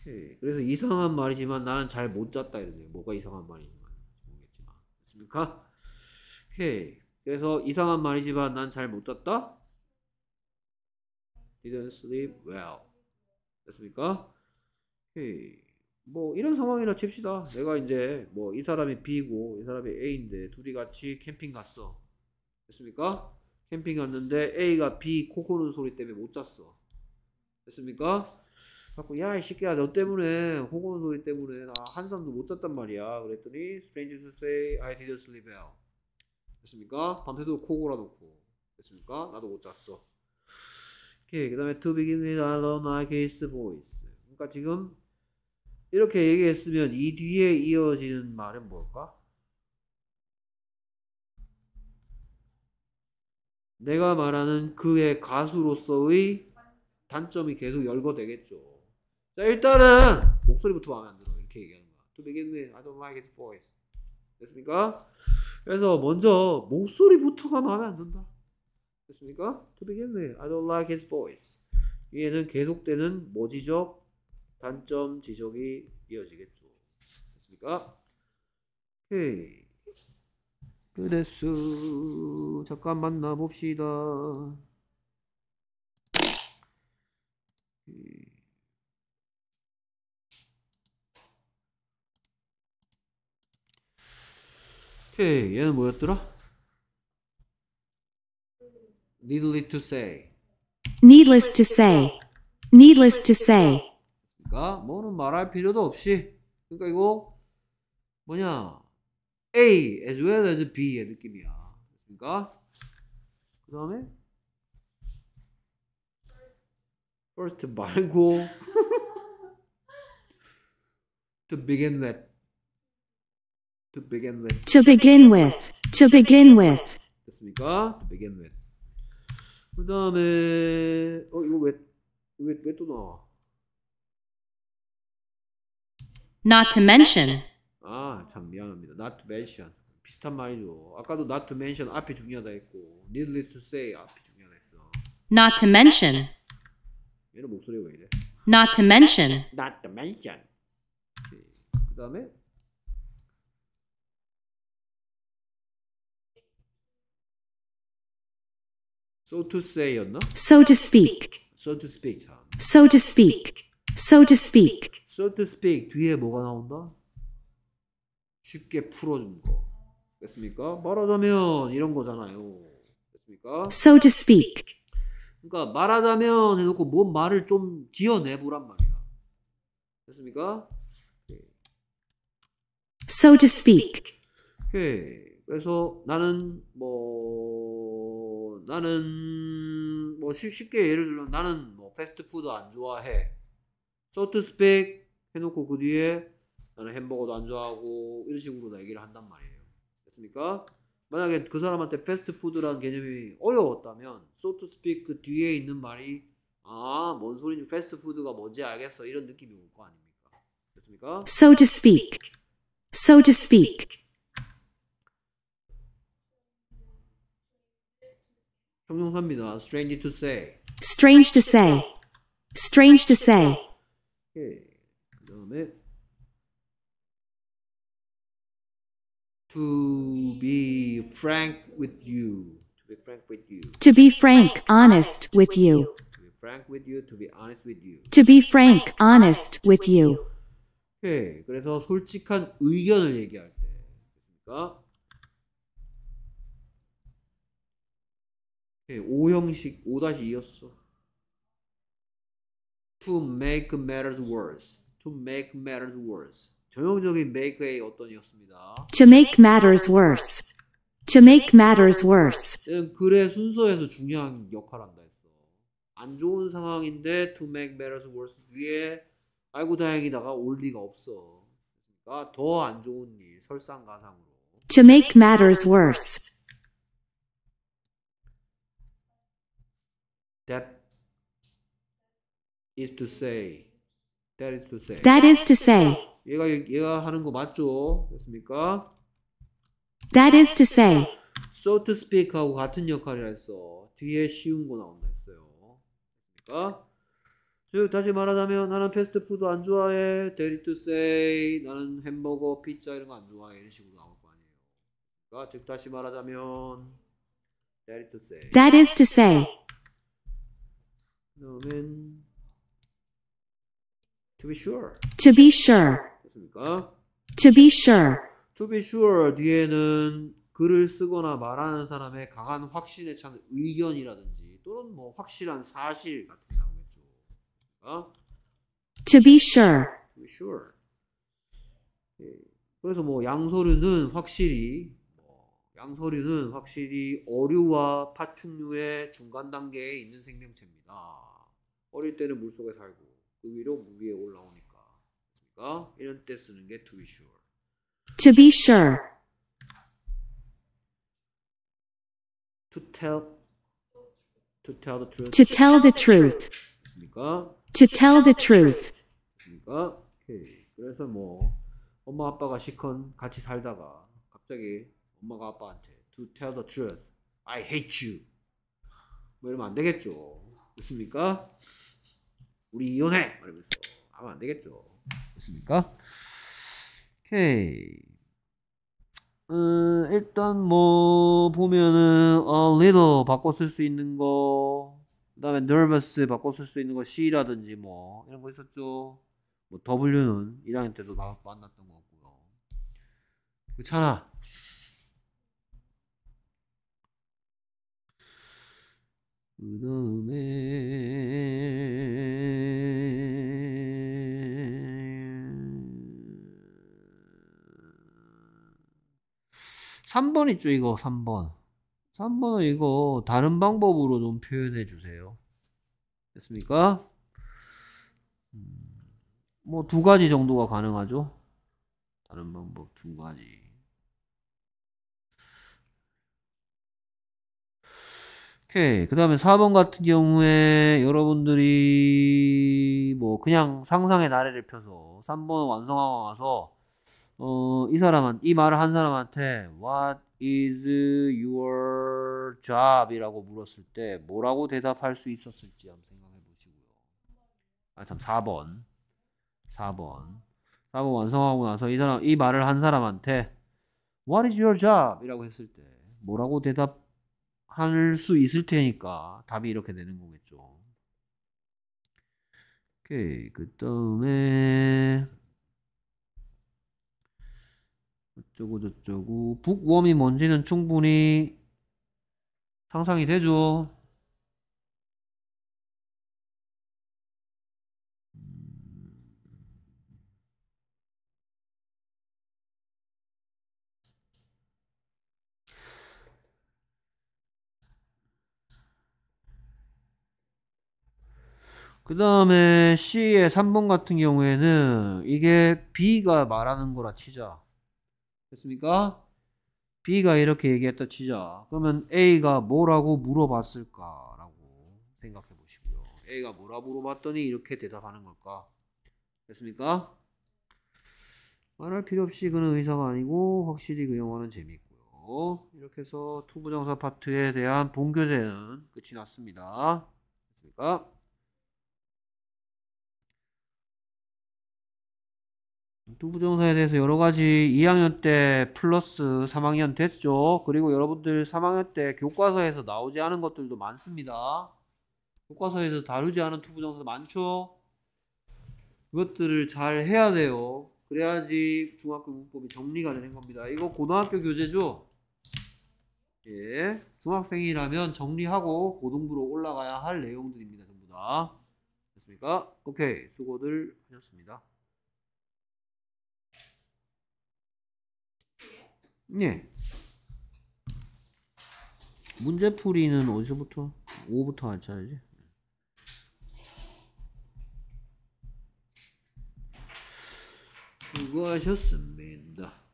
예, 그래서 이상한 말이지만 나는 잘 못 잤다 이러네요. 뭐가 이상한 말이지만 모르겠지만 됐습니까? 오케이. 그래서 이상한 말이지만 난 잘 못 잤다. Didn't sleep well. 됐습니까? 오케이. 뭐 이런 상황이라 칩시다. 내가 이제 뭐 이 사람이 B고 이 사람이 A인데 둘이 같이 캠핑 갔어. 됐습니까? 캠핑 갔는데 A가 B 코코는 소리 때문에 못 잤어. 됐습니까? 자꾸 야이 새끼야 너 때문에 호구는 소리 때문에 나 한숨도 못 잤단 말이야 그랬더니 Stranger t say I didn't sleep well 됐습니까? 밤새도록 코 골아놓고 됐습니까? 나도 못 잤어 오케이 그 다음에 To begin with I love my kiss voice 그러니까 지금 이렇게 얘기했으면 이 뒤에 이어지는 말은 뭘까? 내가 말하는 그의 가수로서의 단점이 계속 열거되겠죠. 자 일단은 목소리부터 마음에 안 들어 이렇게 얘기하는 거야. To begin with, I don't like his voice. 됐습니까? 그래서 먼저 목소리부터가 마음에 안 든다. 됐습니까? To begin with, I don't like his voice. 위에는 계속되는 모지적 단점 지적이 이어지겠죠. 됐습니까? 오케이. 그대수 잠깐 만나봅시다. 오케이 얘는 뭐였더라? needless to say needless to say needless to say 그러니까 뭐는 말할 필요도 없이 그러니까 이거 뭐냐 A as well as B의 느낌이야 그러니까 그 다음에 first 말고 to begin with To begin with. To begin with. To begin with. 됐습니까? To begin with. 그 다음에 어 이거 왜왜왜 또 나와? Not to mention. 아참 미안합니다. Not to mention. 비슷한 말이죠. 아까도 not to mention 앞에 중요하다 했고 needless to say 앞에 중요하다 했어. Not to mention. 얘는 목소리 왜 이래? Not to mention. Not to mention. 그 다음에 so to say였나? so to speak. so to speak. so to speak. so to speak. so to speak 뒤에 뭐가 나온다? 쉽게 풀어준 거. 됐습니까? 말하자면 이런 거잖아요. 됐습니까? so to speak. 그러니까 말하자면 해놓고 뭔 말을 좀 지어내보란 말이야. 됐습니까? so to speak. 오케이. 그래서 나는 뭐 나는 뭐 쉽게 예를 들면 나는 뭐 패스트푸드 안 좋아해. 소트스펙 해놓고 그 뒤에 나는 햄버거도 안 좋아하고 이런 식으로 다 얘기를 한단 말이에요. 됐습니까? 만약에 그 사람한테 패스트푸드라는 개념이 어려웠다면 소트스펙 그 뒤에 있는 말이 아, 뭔 소리인지 패스트푸드가 뭔지 알겠어 이런 느낌이 올 거 아닙니까? 됐습니까? So to speak. So to speak. 형용사입니다. Strange to say. Strange to say. Strange to say. 예. to be frank with you. To be frank with you. To be frank, honest with you. To be frank with you. To be honest with you. To be frank, honest with you. 예. 그래서 솔직한 의견을 얘기할 때 그러니까 5형식 5-2였어. To make matters worse. To make matters worse. 전형적인 make의 어떤이었습니다. To make matters worse. To make matters worse. 글의 순서에서 중요한 역할을 한다 했어. 안 좋은 상황인데 to make matters worse 뒤에 아이고 다행이다가 올 리가 없어. 그러니까 더안 좋은 일, 설상가상으로. To make matters worse. That is to say. That is to say. That is to say. 얘가 얘가 하는 거 맞죠? 됐습니까? That is to say. So to speak 하고 같은 역할이라 했어. 뒤에 쉬운 거 나온다 했어요. 됐습니까? 즉 다시 말하자면 나는 패스트푸드 안 좋아해. That is to say. 나는 햄버거, 피자 이런 거 안 좋아해. 이런 식으로 나올 거 아니에요. 그러니까 즉 다시 말하자면 That is to say. That is to say. 그러면 to be sure. to be sure. 됐습니까? to be sure. to be sure 뒤에는 글을 쓰거나 말하는 사람의 강한 확신에 찬 의견이라든지 또는 뭐 확실한 사실 같은 게 나오겠죠. 어? to be sure. to be sure. 네. 그래서 뭐 양서류는 확실히 뭐 양서류는 확실히 어류와 파충류의 중간 단계에 있는 생명체입니다. 어릴 때는 물 속에 살고 그 위로 무 위에 올라오니까. 그러니까 이런 때 쓰는 게 to be sure. To be sure. To tell. To tell the truth. To tell the truth. 그러니까. To tell the truth. 그러니까. 오케이. 그래서 뭐 엄마 아빠가 시컨 같이 살다가 갑자기 엄마가 아빠한테 to tell the truth, I hate you. 뭐 이러면 안 되겠죠. 됐습니까? 우리 이혼해! 이러면서 하면 안 되겠죠. 됐습니까? 오케이. 음, 일단 뭐 보면은 a little 바꿔 쓸 수 있는 거 그다음에 nervous 바꿔 쓸 수 있는 거 she라든지 뭐 이런 거 있었죠. 뭐 W는 1학년 때도 만났던 거고요. 그렇아 그다음에 3번 있죠 이거 3번 3번은 이거 다른 방법으로 좀 표현해 주세요 됐습니까? 음, 뭐두 가지 정도가 가능하죠 다른 방법 두 가지 오케이. 그 다음에 4번 같은 경우에 여러분들이 뭐 그냥 상상의 나래를 펴서 3번 완성하고 와서 어, 이 사람한 이 말을 한 사람한테 What is your job? 이라고 물었을 때 뭐라고 대답할 수 있었을지 한번 생각해 보시고요. 아, 참 4번. 4번. 4번 완성하고 나서 이 사람 이 말을 한 사람한테 What is your job? 이라고 했을 때 뭐라고 대답 할수 있을 테니까 답이 이렇게 되는 거겠죠. 오케이. 그 다음에 어쩌고 저쩌고 북웜이 뭔지는 충분히 상상이 되죠. 그 다음에 C의 3번 같은 경우에는 이게 B가 말하는 거라 치자. 됐습니까? B가 이렇게 얘기했다 치자. 그러면 A가 뭐라고 물어봤을까라고 생각해 보시고요. A가 뭐라 고 물어봤더니 이렇게 대답하는 걸까? 됐습니까? 말할 필요 없이 그는 의사가 아니고 확실히 그 영화는 재밌고요. 이렇게 해서 투부정사 파트에 대한 본교재는 끝이 났습니다. 됐습니까? 두부정사에 대해서 여러 가지 2학년 때 플러스 3학년 됐죠. 그리고 여러분들 3학년 때 교과서에서 나오지 않은 것들도 많습니다. 교과서에서 다루지 않은 두부정사 많죠? 그것들을 잘 해야 돼요. 그래야지 중학교 문법이 정리가 되는 겁니다. 이거 고등학교 교재죠? 예. 중학생이라면 정리하고 고등부로 올라가야 할 내용들입니다. 전부 다. 됐습니까? 오케이. 수고들 하셨습니다. 예. 문제풀이는 어디서부터? 5부터 하혀야지 그거 하셨습니다